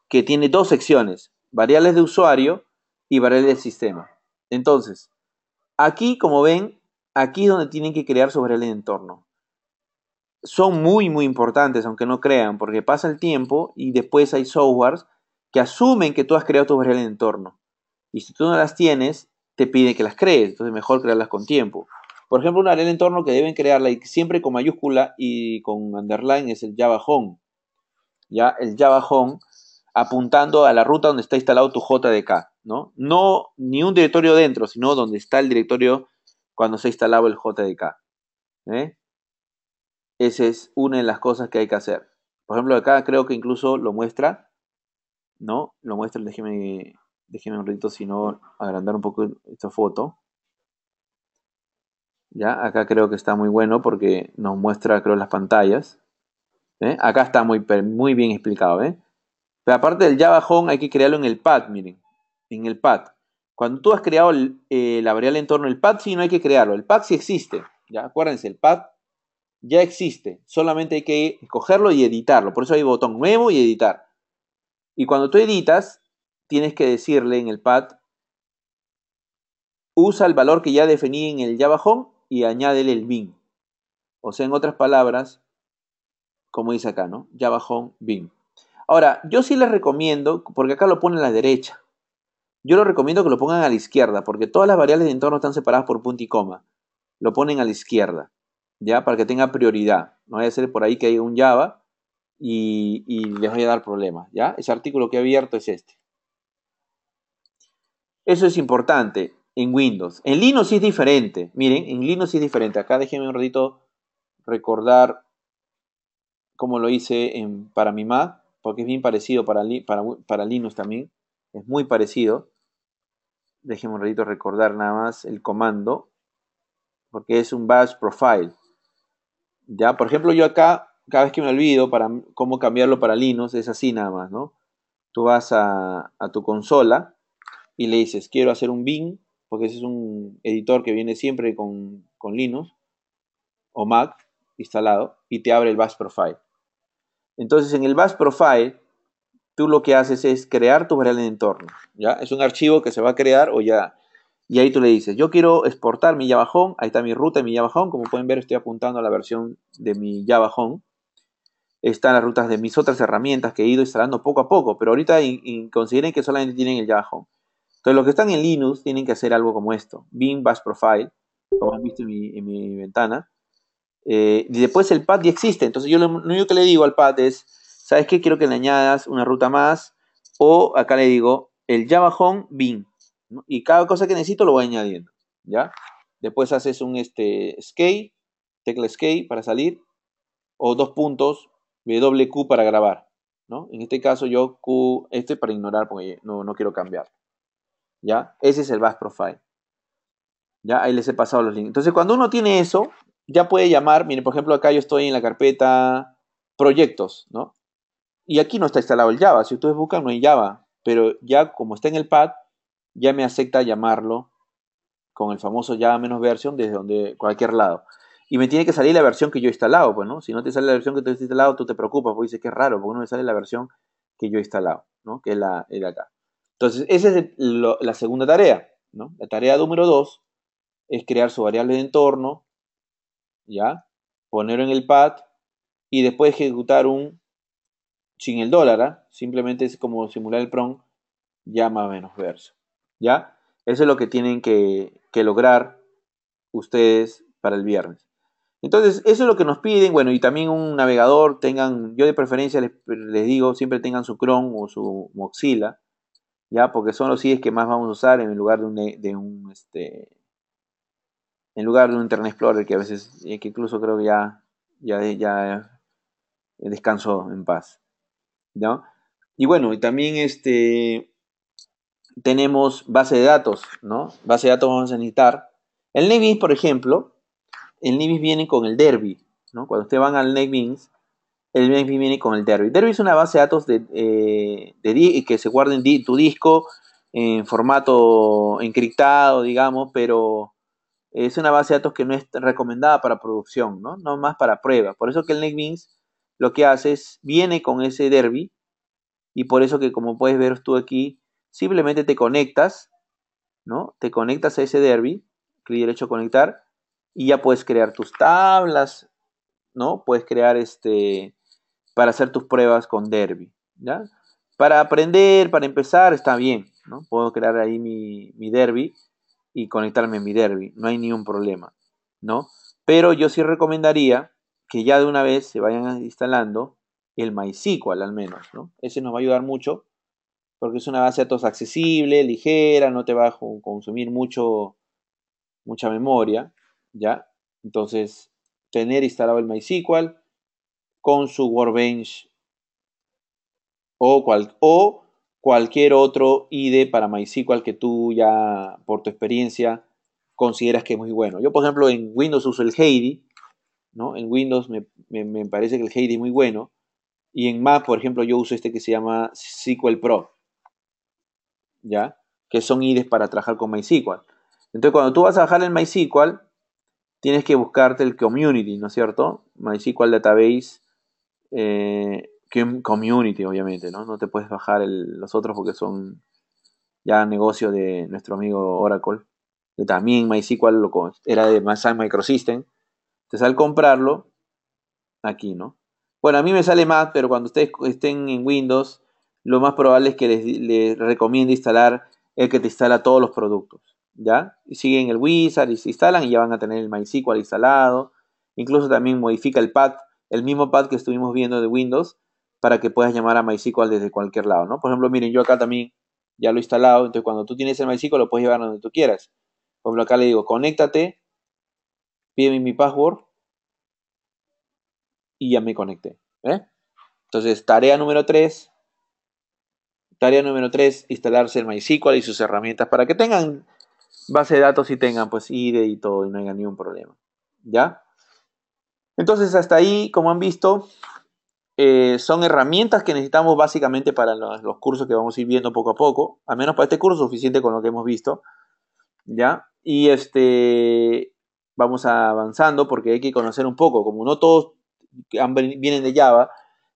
que tiene dos secciones, variables de usuario y variables de sistema. Entonces, aquí como ven, aquí es donde tienen que crear sus variables de entorno. Son muy, muy importantes, aunque no crean, porque pasa el tiempo y después hay softwares que asumen que tú has creado tus variables de entorno. Y si tú no las tienes, te pide que las crees. Entonces, mejor crearlas con tiempo. Por ejemplo, un de entorno que deben crearla siempre con mayúscula y con underline es el Java Home. Ya, el Java Home apuntando a la ruta donde está instalado tu JDK, ¿no? No ni un directorio dentro, sino donde está el directorio cuando se ha instalado el JDK. ¿eh? Esa es una de las cosas que hay que hacer. Por ejemplo, acá creo que incluso lo muestra, ¿no? Lo muestra, déjeme, déjeme un ratito, si no, agrandar un poco esta foto. ¿ya? Acá creo que está muy bueno porque nos muestra, creo, las pantallas. ¿eh? Acá está muy, muy bien explicado, ¿eh? Pero aparte del Java Home hay que crearlo en el pad, miren, en el pad. Cuando tú has creado el, eh, la variable entorno, el pad sí no hay que crearlo, el pad sí existe, ¿ya? Acuérdense, el pad ya existe, solamente hay que escogerlo y editarlo. Por eso hay botón nuevo y editar. Y cuando tú editas, tienes que decirle en el pad, usa el valor que ya definí en el Java Home y añádele el bin. O sea, en otras palabras, como dice acá, ¿no? Ya bin. Ahora, yo sí les recomiendo, porque acá lo pone a la derecha. Yo lo recomiendo que lo pongan a la izquierda, porque todas las variables de entorno están separadas por punto y coma. Lo ponen a la izquierda, ¿ya? Para que tenga prioridad. No vaya a ser por ahí que haya un Java y, y les vaya a dar problemas, ¿ya? Ese artículo que he abierto es este. Eso es importante en Windows. En Linux es diferente. Miren, en Linux es diferente. Acá déjenme un ratito recordar cómo lo hice en, para mi Mac, porque es bien parecido para, para, para, Linux también. Es muy parecido. Déjenme un ratito recordar nada más el comando, porque es un bash profile. Ya, por ejemplo, yo acá, cada vez que me olvido para cómo cambiarlo para Linux, es así nada más, ¿no? Tú vas a, a tu consola y le dices, quiero hacer un bin porque ese es un editor que viene siempre con, Linux o Mac instalado y te abre el Bash Profile. Entonces, en el Bash Profile, tú lo que haces es crear tu variable de entorno. ¿ya? Es un archivo que se va a crear o ya. Y ahí tú le dices, yo quiero exportar mi Java Home. Ahí está mi ruta de mi Java Home. Como pueden ver, estoy apuntando a la versión de mi Java Home. Están las rutas de mis otras herramientas que he ido instalando poco a poco. Pero ahorita consideren que solamente tienen el Java Home. Entonces, los que están en Linux tienen que hacer algo como esto: bin bash profile, como han visto en mi, ventana. Eh, y después el pad ya existe. Entonces, yo lo, único que le digo al pad es: ¿sabes qué? Quiero que le añadas una ruta más. O acá le digo el Java Home bin. Y cada cosa que necesito lo voy añadiendo. ¿Ya? Después haces un este, tecla escape para salir. O dos puntos, WQ para grabar. ¿no? En este caso, yo Q, este para ignorar porque no, no quiero cambiar. ¿Ya? Ese es el bash profile. ¿Ya? Ahí les he pasado los links. Entonces, cuando uno tiene eso, ya puede llamar, miren, por ejemplo, acá yo estoy en la carpeta proyectos, ¿no? Y aquí no está instalado el Java. Si ustedes buscan, no hay Java. Pero ya como está en el pad, ya me acepta llamarlo con el famoso Java menos version desde donde, cualquier lado. Y me tiene que salir la versión que yo he instalado, pues, ¿no? Si no te sale la versión que tú has instalado, tú te preocupas, porque dices que es raro, porque no me sale la versión que yo he instalado, ¿no? Que es la, de acá. Entonces, esa es la segunda tarea. ¿no? La tarea número dos es crear su variable de entorno, ¿ya? Ponerlo en el pad y después ejecutar un, sin el dólar, ¿ah? simplemente es como simular el prom, llama menos verso, ¿ya? Eso es lo que tienen que, lograr ustedes para el viernes. Entonces, eso es lo que nos piden. Bueno, y también un navegador, tengan, yo de preferencia les, les digo, siempre tengan su Chrome o su Mozilla, ya porque son los IEs que más vamos a usar en lugar de un, eh, de un este en lugar de un Internet Explorer que a veces eh, que incluso creo que ya ya ya en paz ¿no? y bueno y también este tenemos base de datos no base de datos vamos a necesitar el NetBeans por ejemplo el NetBeans viene con el Derby ¿no? cuando ustedes van al NetBeans el Memphis viene con el Derby. Derby es una base de datos de, eh, que se guarda en tu disco en formato encriptado, digamos, pero es una base de datos que no es recomendada para producción, ¿no? No más para prueba. Por eso que el NetBeans lo que hace es, viene con ese derby y por eso que como puedes ver tú aquí, simplemente te conectas, ¿no? Te conectas a ese derby, clic derecho conectar y ya puedes crear tus tablas, ¿no? Puedes crear este para hacer tus pruebas con Derby. Para aprender, para empezar, está bien. ¿no? Puedo crear ahí mi, Derby y conectarme a mi Derby. No hay ningún problema. ¿no? Pero yo sí recomendaría que ya de una vez se vayan instalando el MySQL al menos. ¿no? Ese nos va a ayudar mucho porque es una base de datos accesible, ligera, no te va a consumir mucho, mucha memoria, ¿ya? Entonces, tener instalado el MySQL, con su Workbench o, cual, o cualquier otro IDE para MySQL que tú ya por tu experiencia consideras que es muy bueno. Yo, por ejemplo, en Windows uso el Heidi, ¿no? En Windows me, parece que el Heidi es muy bueno. Y en Mac, por ejemplo, yo uso este que se llama SQL Pro, ¿ya? Que son IDEs para trabajar con MySQL. Entonces, cuando tú vas a bajar el MySQL, tienes que buscarte el community, ¿no es cierto? MySQL Database eh, community, obviamente, ¿no? No te puedes bajar los otros porque son ya negocio de nuestro amigo Oracle. Que también MySQL lo, era de Microsystem. te sale comprarlo, aquí, ¿no? Bueno, a mí me sale más, pero cuando ustedes estén en Windows, lo más probable es que les, recomiende instalar el que te instala todos los productos, ¿ya? Y siguen el wizard, y se instalan y ya van a tener el MySQL instalado. Incluso también modifica el path el mismo pad que estuvimos viendo de Windows para que puedas llamar a MySQL desde cualquier lado, ¿no? Por ejemplo, miren, yo acá también ya lo he instalado, entonces cuando tú tienes el MySQL lo puedes llevar a donde tú quieras. Por ejemplo, acá le digo, conéctate, pídeme mi password y ya me conecté. ¿eh? Entonces, tarea número 3. Tarea número 3, instalarse el MySQL y sus herramientas para que tengan base de datos y tengan pues ID y todo y no haya ningún problema. ¿Ya? Entonces, hasta ahí, como han visto, eh, son herramientas que necesitamos básicamente para los, cursos que vamos a ir viendo poco a poco. Al menos para este curso, suficiente con lo que hemos visto. ¿Ya? Y este, vamos avanzando porque hay que conocer un poco. Como no todos vienen de Java,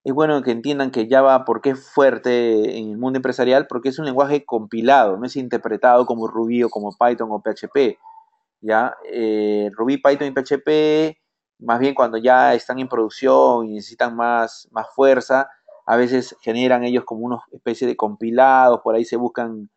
es bueno que entiendan que Java, porque es fuerte en el mundo empresarial? Porque es un lenguaje compilado, no es interpretado como Ruby o como Python o PHP. ¿Ya? Eh, Ruby, Python y PHP más bien cuando ya están en producción y necesitan más, más fuerza, a veces generan ellos como una especie de compilados, por ahí se buscan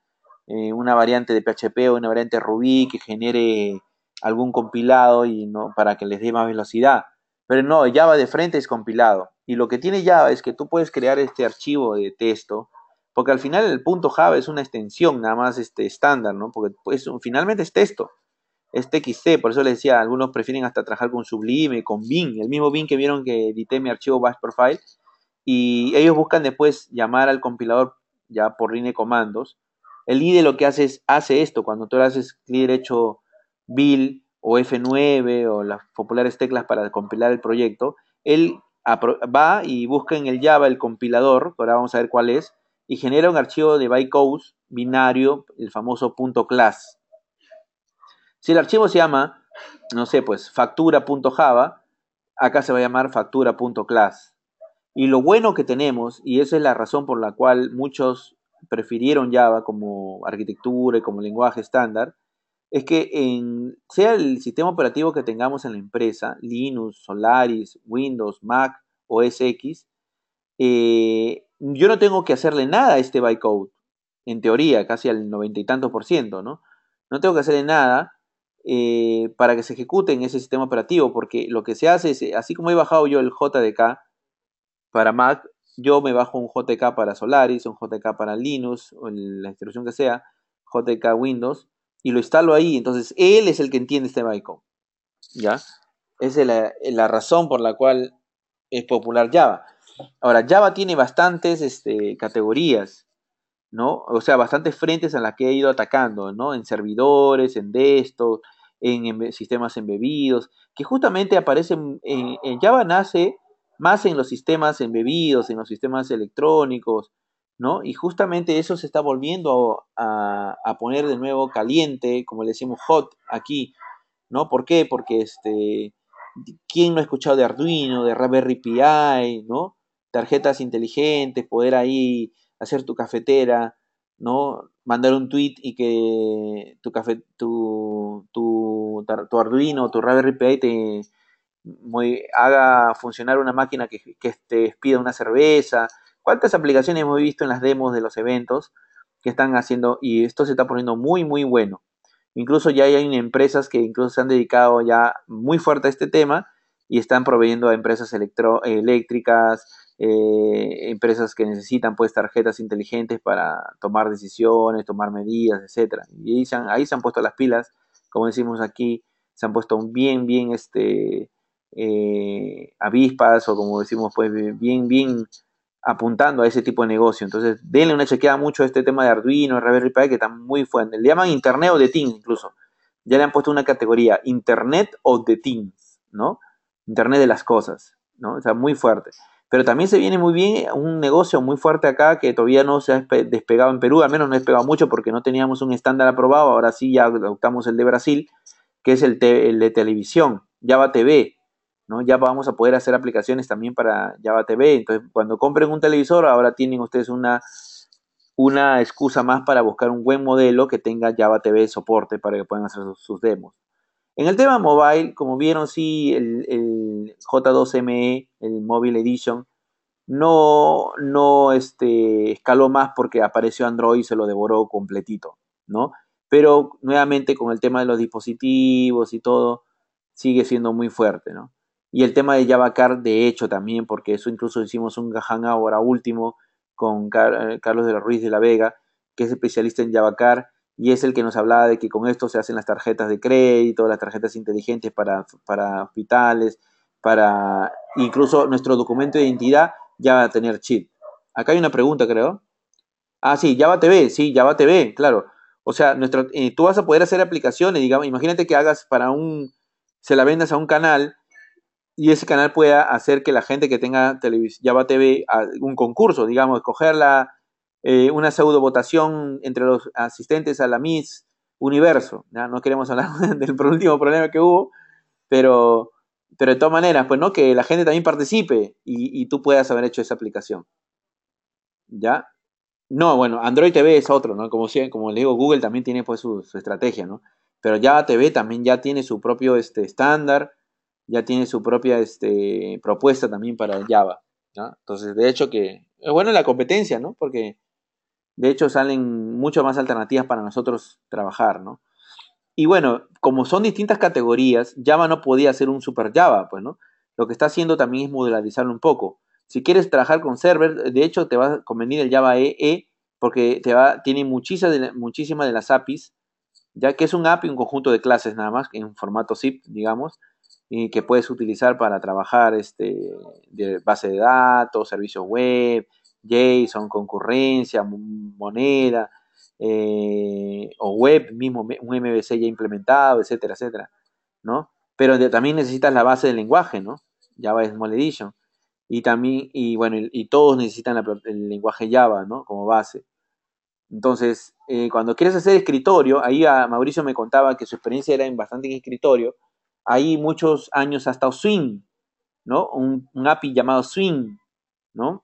eh, una variante de PHP o una variante Ruby que genere algún compilado y no para que les dé más velocidad. Pero no, Java de frente es compilado. Y lo que tiene Java es que tú puedes crear este archivo de texto, porque al final el punto Java es una extensión nada más este estándar, ¿no? Porque pues, finalmente es texto es xc por eso les decía, algunos prefieren hasta trabajar con Sublime, con Bin, el mismo Bin que vieron que edité mi archivo Bash Profile, y ellos buscan después llamar al compilador ya por línea de comandos. El IDE lo que hace es, hace esto, cuando tú le haces clic derecho Build o F9 o las populares teclas para compilar el proyecto, él va y busca en el Java el compilador, ahora vamos a ver cuál es, y genera un archivo de bytecodes binario, el famoso .class. Si el archivo se llama, no sé, pues factura.java, acá se va a llamar factura.class. Y lo bueno que tenemos, y esa es la razón por la cual muchos prefirieron Java como arquitectura y como lenguaje estándar, es que en, sea el sistema operativo que tengamos en la empresa, Linux, Solaris, Windows, Mac, o SX, eh, yo no tengo que hacerle nada a este bytecode, en teoría, casi al noventa y tantos por ciento, ¿no? No tengo que hacerle nada, eh, para que se ejecute en ese sistema operativo, porque lo que se hace es, así como he bajado yo el JDK para Mac, yo me bajo un JDK para Solaris, un JDK para Linux, o en la instrucción que sea, JDK Windows, y lo instalo ahí. Entonces, él es el que entiende este bytecode. ¿Ya? Esa es la, la, razón por la cual es popular Java. Ahora, Java tiene bastantes este, categorías. ¿no? O sea, bastantes frentes en las que he ido atacando, ¿no? En servidores, en desktop, en, sistemas embebidos, que justamente aparecen, en, Java nace más en los sistemas embebidos, en los sistemas electrónicos, ¿no? Y justamente eso se está volviendo a, a, a poner de nuevo caliente, como le decimos hot aquí, ¿no? ¿Por qué? Porque este... ¿Quién no ha escuchado de Arduino, de Raspberry Pi, ¿no? Tarjetas inteligentes, poder ahí hacer tu cafetera, ¿no? Mandar un tweet y que tu, café, tu, tu, tu Arduino, tu Raspberry Pi te haga funcionar una máquina que, que te pida una cerveza. ¿Cuántas aplicaciones hemos visto en las demos de los eventos que están haciendo? Y esto se está poniendo muy, muy bueno. Incluso ya hay empresas que incluso se han dedicado ya muy fuerte a este tema y están proveyendo a empresas eléctricas, eh, empresas que necesitan pues tarjetas inteligentes para tomar decisiones, tomar medidas, etcétera. Y ahí se, han, puesto las pilas, como decimos aquí, se han puesto bien, bien este, eh, avispas o como decimos pues bien, bien apuntando a ese tipo de negocio. Entonces, denle una chequeada mucho a este tema de Arduino, Raspberry Pi, que están muy fuerte. Le llaman Internet o de Teams incluso. Ya le han puesto una categoría, Internet o de Teams, ¿no? Internet de las cosas, ¿no? O sea, muy fuerte. Pero también se viene muy bien un negocio muy fuerte acá que todavía no se ha despegado en Perú, al menos no ha despegado mucho porque no teníamos un estándar aprobado, ahora sí ya adoptamos el de Brasil, que es el, de televisión, Java TV. ¿no? Ya vamos a poder hacer aplicaciones también para Java TV. Entonces, cuando compren un televisor, ahora tienen ustedes una, una excusa más para buscar un buen modelo que tenga Java TV soporte para que puedan hacer sus demos. En el tema mobile, como vieron, sí, el, J2ME, el Mobile Edition, no, no este, escaló más porque apareció Android y se lo devoró completito, ¿no? Pero nuevamente con el tema de los dispositivos y todo, sigue siendo muy fuerte, ¿no? Y el tema de Javacar, de hecho, también, porque eso incluso hicimos un hangout ahora último con eh, Carlos de la Ruiz de la Vega, que es especialista en Javacar, y es el que nos hablaba de que con esto se hacen las tarjetas de crédito, las tarjetas inteligentes para, para hospitales, para incluso nuestro documento de identidad ya va a tener chip. Acá hay una pregunta, creo. Ah, sí, Java TV, sí, Java TV, claro. O sea, nuestro, eh, tú vas a poder hacer aplicaciones, digamos, imagínate que hagas para un, se la vendas a un canal y ese canal pueda hacer que la gente que tenga Java TV, ah, un concurso, digamos, escogerla, eh, una pseudo votación entre los asistentes a la Miss Universo. ¿no? queremos hablar [laughs] del último problema que hubo, pero, pero de todas maneras, pues no, que la gente también participe y, tú puedas haber hecho esa aplicación. ¿Ya? No, bueno, Android TV es otro, ¿no? Como, como le digo, Google también tiene pues su, estrategia, ¿no? Pero Java TV también ya tiene su propio este, estándar, ya tiene su propia este, propuesta también para Java, Entonces, de hecho que es bueno la competencia, ¿no? Porque de hecho, salen muchas más alternativas para nosotros trabajar, ¿no? Y bueno, como son distintas categorías, Java no podía ser un super Java, pues, ¿no? Lo que está haciendo también es modularizarlo un poco. Si quieres trabajar con server, de hecho te va a convenir el Java EE e, porque te va, tiene muchísimas de, muchísima de las APIs, ya que es un API, un conjunto de clases nada más, en formato zip, digamos, y que puedes utilizar para trabajar este, de base de datos, servicios web, JSON, concurrencia, moneda eh, o web, mismo un MVC ya implementado, etcétera, etcétera, ¿no? Pero también necesitas la base del lenguaje, ¿no? Java Small Edition. Y también, y bueno, y, todos necesitan el lenguaje Java, ¿no? Como base. Entonces, eh, cuando quieres hacer escritorio, ahí a Mauricio me contaba que su experiencia era en bastante en escritorio, ahí muchos años ha estado Swing, ¿no? un, API llamado Swing, ¿no?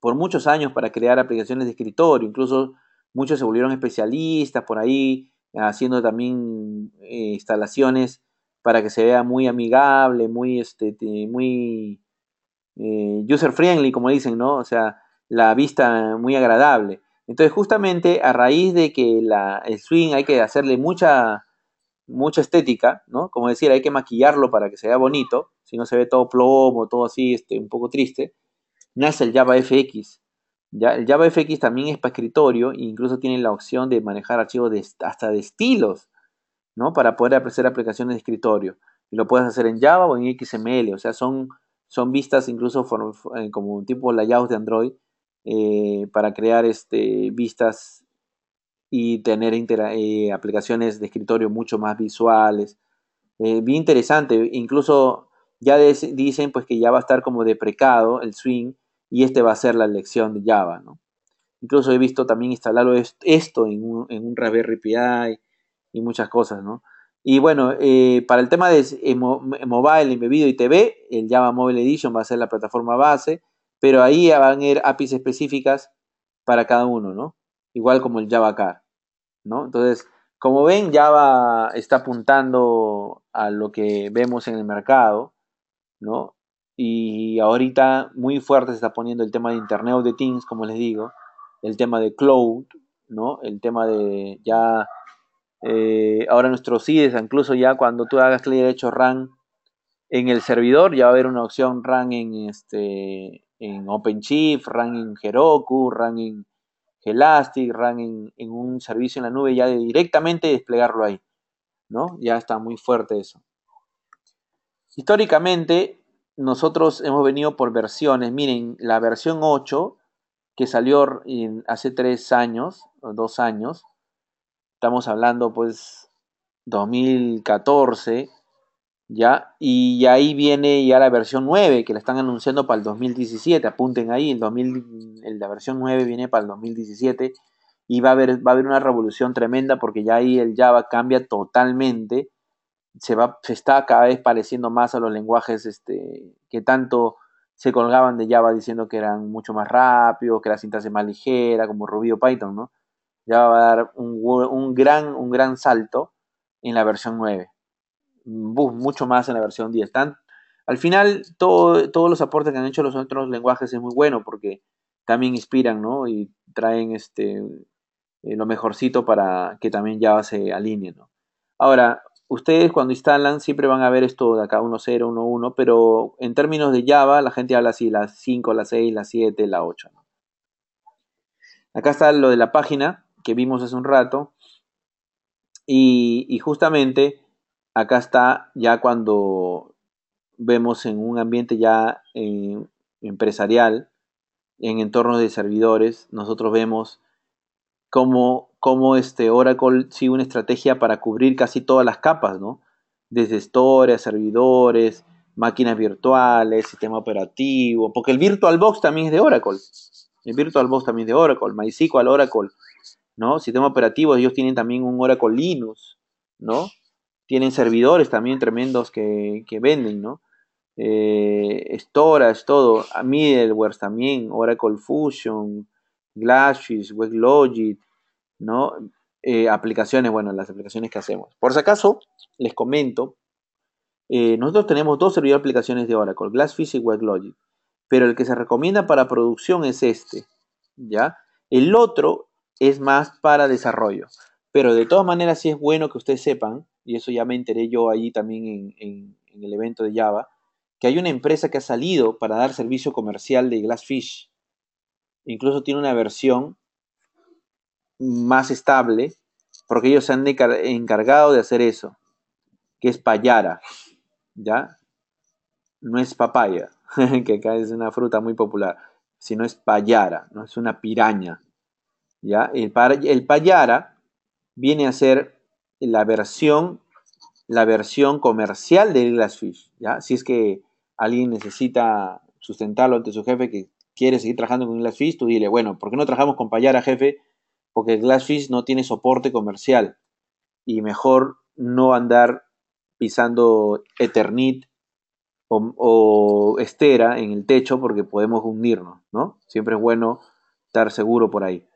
por muchos años para crear aplicaciones de escritorio, incluso muchos se volvieron especialistas por ahí, haciendo también eh, instalaciones para que se vea muy amigable, muy, este, muy eh, user friendly, como dicen, ¿no? O sea, la vista muy agradable. Entonces, justamente a raíz de que la, el swing hay que hacerle mucha, mucha estética, ¿no? Como decir, hay que maquillarlo para que se vea bonito, si no se ve todo plomo, todo así, este, un poco triste nace el JavaFX. Ya, el FX también es para escritorio e incluso tiene la opción de manejar archivos hasta de estilos, ¿no? Para poder hacer aplicaciones de escritorio. Y lo puedes hacer en Java o en XML, o sea, son, son vistas incluso eh, como un tipo layouts de Android eh, para crear este, vistas y tener eh, aplicaciones de escritorio mucho más visuales. bien interesante, incluso ya dicen pues que ya va a estar como deprecado el swing y este va a ser la elección de Java, ¿no? Incluso he visto también instalarlo esto en un, en un Raspberry Pi y muchas cosas, ¿no? Y bueno, eh, para el tema de mobile, embebido y TV, el Java Mobile Edition va a ser la plataforma base, pero ahí van a ir APIs específicas para cada uno, ¿no? Igual como el Java Car, ¿no? Entonces, como ven, Java está apuntando a lo que vemos en el mercado ¿no? Y ahorita muy fuerte se está poniendo el tema de Internet of Things, como les digo, el tema de cloud, ¿no? El tema de ya eh, ahora nuestros IDES, incluso ya cuando tú hagas clic derecho run en el servidor, ya va a haber una opción RAN en este en OpenShift, RAN en Heroku, RAN en Elastic, RAN en, en, un servicio en la nube, ya de directamente desplegarlo ahí, ¿no? Ya está muy fuerte eso. Históricamente, nosotros hemos venido por versiones. Miren, la versión 8, que salió hace tres años, dos años, estamos hablando pues 2014, ¿ya? Y ahí viene ya la versión 9, que la están anunciando para el 2017, apunten ahí, el 2000, la versión 9 viene para el 2017 y va a haber, va a haber una revolución tremenda porque ya ahí el Java cambia totalmente se, va, está cada vez pareciendo más a los lenguajes este, que tanto se colgaban de Java diciendo que eran mucho más rápidos, que la cinta se más ligera, como Ruby o Python, ¿no? Java va a dar un, gran, un gran salto en la versión 9, mucho más en la versión 10. al final, todos los aportes que han hecho los otros lenguajes es muy bueno porque también inspiran, ¿no? Y traen este, eh, lo mejorcito para que también Java se alinee, ¿no? Ahora, ustedes cuando instalan siempre van a ver esto de acá 1.0, 1.1, pero en términos de Java la gente habla así, la 5, la 6, la 7, la 8. Acá está lo de la página que vimos hace un rato. Y, justamente acá está ya cuando vemos en un ambiente ya eh, empresarial, en entornos de servidores, nosotros vemos cómo como este Oracle sigue una estrategia para cubrir casi todas las capas, ¿no? Desde Store, servidores, máquinas virtuales, sistema operativo, porque el VirtualBox también es de Oracle. El VirtualBox también es de Oracle, MySQL, Oracle, ¿no? Sistema operativo, ellos tienen también un Oracle Linux, ¿no? Tienen servidores también tremendos que, venden, ¿no? Eh, storage, todo, Middleware también, Oracle Fusion, Glasses, WebLogic, ¿no? Eh, aplicaciones, bueno, las aplicaciones que hacemos. Por si acaso, les comento, eh, nosotros tenemos dos servidores de aplicaciones de Oracle, Glassfish y WebLogic, pero el que se recomienda para producción es este, ¿ya? El otro es más para desarrollo, pero de todas maneras sí es bueno que ustedes sepan, y eso ya me enteré yo allí también en el evento de Java, que hay una empresa que ha salido para dar servicio comercial de Glassfish. Incluso tiene una versión más estable, porque ellos se han encargado de hacer eso, que es payara, ¿ya? No es papaya, [laughs] que acá es una fruta muy popular, sino es payara, ¿no? Es una piraña, ¿ya? El, payara viene a ser la versión, la versión comercial del Glassfish, ¿ya? Si es que alguien necesita sustentarlo ante su jefe que quiere seguir trabajando con Glassfish, tú dile, bueno, ¿por qué no trabajamos con payara, jefe? porque Glassfish no tiene soporte comercial y mejor no andar pisando Eternit o, estera en el techo porque podemos hundirnos, ¿no? Siempre es bueno estar seguro por ahí.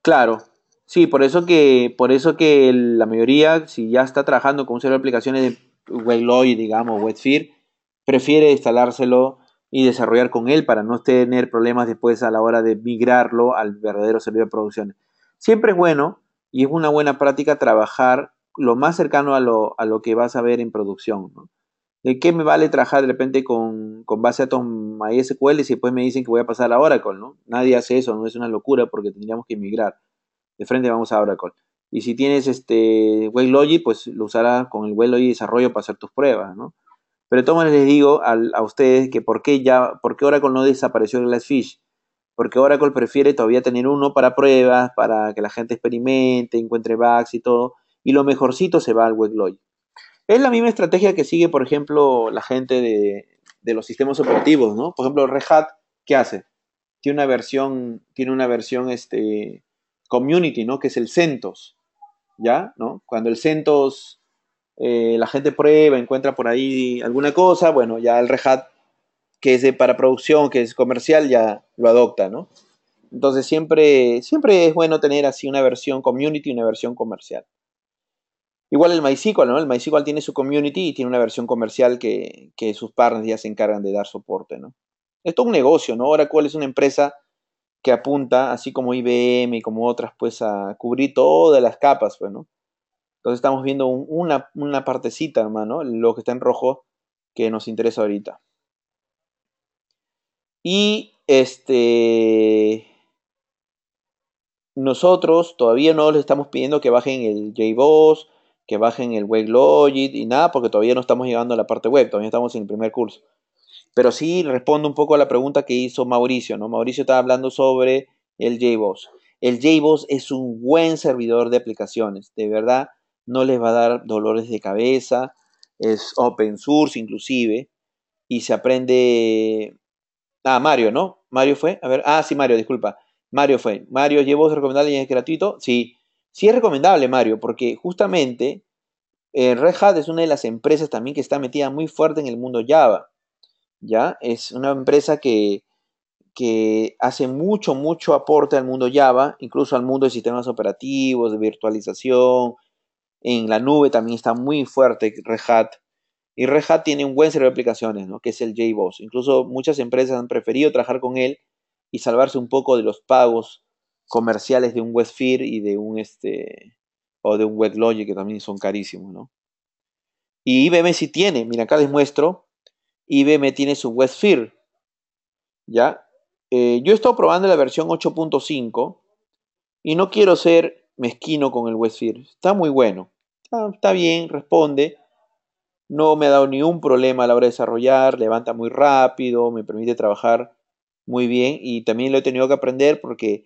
Claro, sí, por eso que, por eso que la mayoría, si ya está trabajando con un de aplicaciones de Webloy, digamos, WebSphere, prefiere instalárselo y desarrollar con él para no tener problemas después a la hora de migrarlo al verdadero servidor de producción. Siempre es bueno y es una buena práctica trabajar lo más cercano a lo, a lo que vas a ver en producción. ¿no? ¿De qué me vale trabajar de repente con, con base a Tom MySQL si después me dicen que voy a pasar a Oracle? ¿no? Nadie hace eso, no es una locura porque tendríamos que migrar. De frente vamos a Oracle. Y si tienes este WebLogic, pues lo usarás con el WebLogic desarrollo para hacer tus pruebas, ¿no? Pero de les digo a, ustedes que por qué, ya, por qué Oracle no desapareció el Glassfish. Porque Oracle prefiere todavía tener uno para pruebas, para que la gente experimente, encuentre bugs y todo. Y lo mejorcito se va al WebLogic. Es la misma estrategia que sigue, por ejemplo, la gente de, los sistemas operativos, ¿no? Por ejemplo, Red Hat, ¿qué hace? Tiene una versión, tiene una versión este, community, ¿no? Que es el CentOS, ¿ya? ¿No? Cuando el CentOS eh, la gente prueba, encuentra por ahí alguna cosa, bueno, ya el rehat que es para producción, que es comercial, ya lo adopta, ¿no? Entonces siempre, siempre es bueno tener así una versión community y una versión comercial. Igual el MySQL, ¿no? El MySQL tiene su community y tiene una versión comercial que, sus partners ya se encargan de dar soporte, ¿no? Es todo un negocio, ¿no? Ahora, ¿cuál es una empresa que apunta, así como IBM y como otras, pues a cubrir todas las capas, pues, ¿no? Entonces estamos viendo una, partecita, hermano, lo que está en rojo que nos interesa ahorita. Y este nosotros todavía no les estamos pidiendo que bajen el JBoss, que bajen el WebLogic y nada, porque todavía no estamos llegando a la parte web, todavía estamos en el primer curso. Pero sí respondo un poco a la pregunta que hizo Mauricio, ¿no? Mauricio estaba hablando sobre el JBoss. El JBoss es un buen servidor de aplicaciones, de verdad no les va a dar dolores de cabeza, es open source inclusive, y se aprende... Ah, Mario, ¿no? Mario fue, a ver, ah, sí, Mario, disculpa, Mario fue. Mario, es recomendable y es gratuito? Sí, sí es recomendable, Mario, porque justamente eh, Red Hat es una de las empresas también que está metida muy fuerte en el mundo Java, ¿ya? Es una empresa que, que hace mucho, mucho aporte al mundo Java, incluso al mundo de sistemas operativos, de virtualización, en la nube también está muy fuerte Red Hat. Y Rehat tiene un buen servidor de aplicaciones, ¿no? que es el JBoss. Incluso muchas empresas han preferido trabajar con él y salvarse un poco de los pagos comerciales de un Westfield y de un este o de un WebLogic que también son carísimos, ¿no? Y IBM sí tiene, mira acá les muestro, IBM tiene su WebSphere. ¿ya? Eh, yo he estado probando la versión 8.5 y no quiero ser mezquino con el WebSphere. está muy bueno. Ah, está bien, responde. No me ha dado ningún problema a la hora de desarrollar, levanta muy rápido, me permite trabajar muy bien y también lo he tenido que aprender porque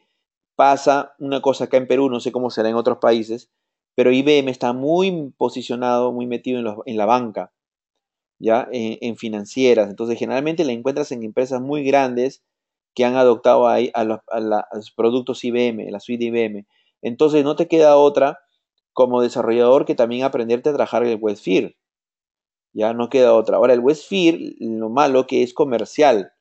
pasa una cosa acá en Perú, no sé cómo será en otros países, pero IBM está muy posicionado, muy metido en, en la banca, ya en, financieras. Entonces, generalmente la encuentras en empresas muy grandes que han adoptado ahí a, los, los productos IBM, la suite de IBM. Entonces, no te queda otra como desarrollador que también aprenderte a trabajar el Westphere. Ya no queda otra. Ahora, el Westphere, lo malo que es comercial.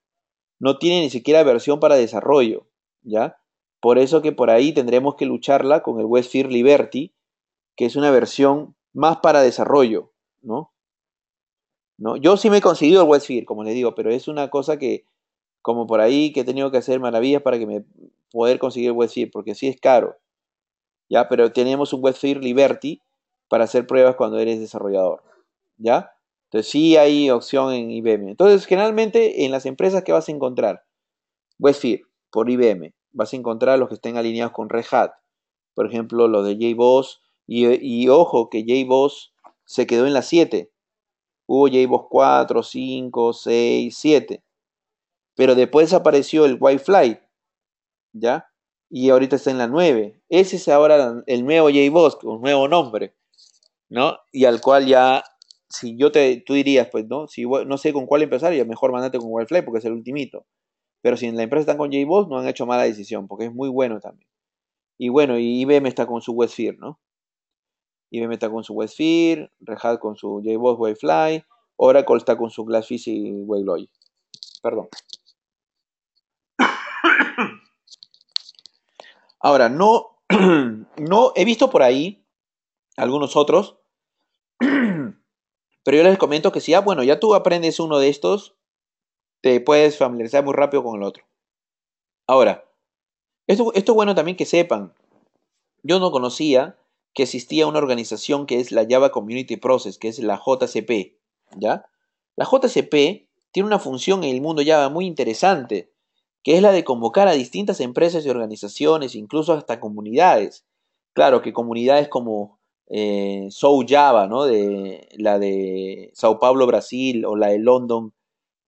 No tiene ni siquiera versión para desarrollo. ¿Ya? Por eso que por ahí tendremos que lucharla con el Westphere Liberty, que es una versión más para desarrollo, ¿no? ¿No? Yo sí me he conseguido el Westphere, como les digo, pero es una cosa que, como por ahí, que he tenido que hacer maravillas para que me poder conseguir el Westphere, porque sí es caro. ¿ya? Pero tenemos un WebSphere Liberty para hacer pruebas cuando eres desarrollador, ¿ya? Entonces sí hay opción en IBM. Entonces, generalmente en las empresas que vas a encontrar, WebSphere por IBM, vas a encontrar los que estén alineados con Red Hat, por ejemplo, los de JBoss, y, y ojo que JBoss se quedó en la 7. Hubo JBoss 4, 5, 6, 7. Pero después apareció el wi ¿ya? Y ahorita está en la 9. Ese es ahora el nuevo J Boss, un nuevo nombre, ¿no? Y al cual ya, si yo te, tú dirías, pues, ¿no? Si no sé con cuál empezar, ya mejor mandate con Wildfly porque es el ultimito. Pero si en la empresa están con J Boss, no han hecho mala decisión, porque es muy bueno también. Y bueno, y IBM está con su Westphere, ¿no? IBM está con su West Red con su J Boss Wildfly, Oracle está con su Glassfish y Wayloy. Perdón. [coughs] Ahora, no [clears throat] no he visto por ahí algunos otros, [clears throat] pero yo les comento que si ya, ah, bueno, ya tú aprendes uno de estos, te puedes familiarizar muy rápido con el otro. Ahora, esto, esto es bueno también que sepan. Yo no conocía que existía una organización que es la Java Community Process, que es la JCP, ¿ya? La JCP tiene una función en el mundo Java muy interesante que es la de convocar a distintas empresas y organizaciones, incluso hasta comunidades. Claro que comunidades como eh, Java, ¿no? de, la de Sao Paulo, Brasil, o la de London,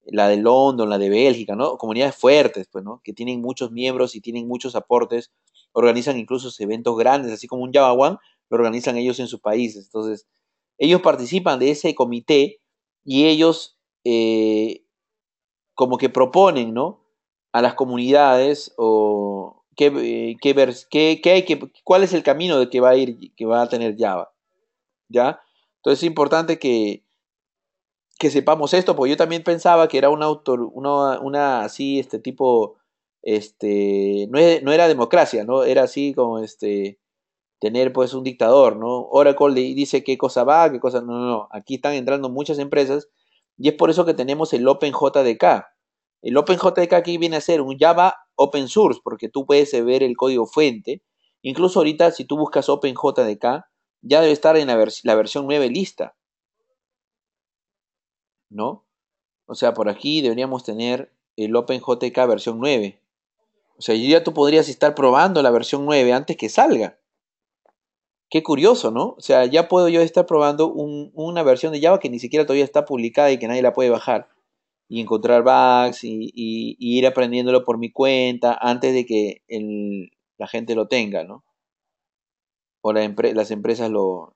la de London, la de Bélgica, ¿no? comunidades fuertes, pues, ¿no? que tienen muchos miembros y tienen muchos aportes, organizan incluso eventos grandes, así como un Java One, lo organizan ellos en sus países. Entonces, ellos participan de ese comité y ellos eh, como que proponen, ¿no? a las comunidades o qué, eh, qué, qué, qué hay cuál es el camino de que va a ir, que va a tener Java. ¿Ya? Entonces es importante que, que sepamos esto, porque yo también pensaba que era un autor, una, una así, este tipo, este, no, era democracia, ¿no? Era así como este tener pues un dictador, ¿no? Oracle dice qué cosa va, qué cosa no, no, no. Aquí están entrando muchas empresas y es por eso que tenemos el OpenJDK, el OpenJDK aquí viene a ser un Java open source, porque tú puedes ver el código fuente. Incluso ahorita, si tú buscas OpenJDK, ya debe estar en la, versión 9 lista. ¿No? O sea, por aquí deberíamos tener el OpenJDK versión 9. O sea, ya tú podrías estar probando la versión 9 antes que salga. Qué curioso, ¿no? O sea, ya puedo yo estar probando una versión de Java que ni siquiera todavía está publicada y que nadie la puede bajar y encontrar bugs y, ir aprendiéndolo por mi cuenta antes de que la gente lo tenga, ¿no? O las empresas lo,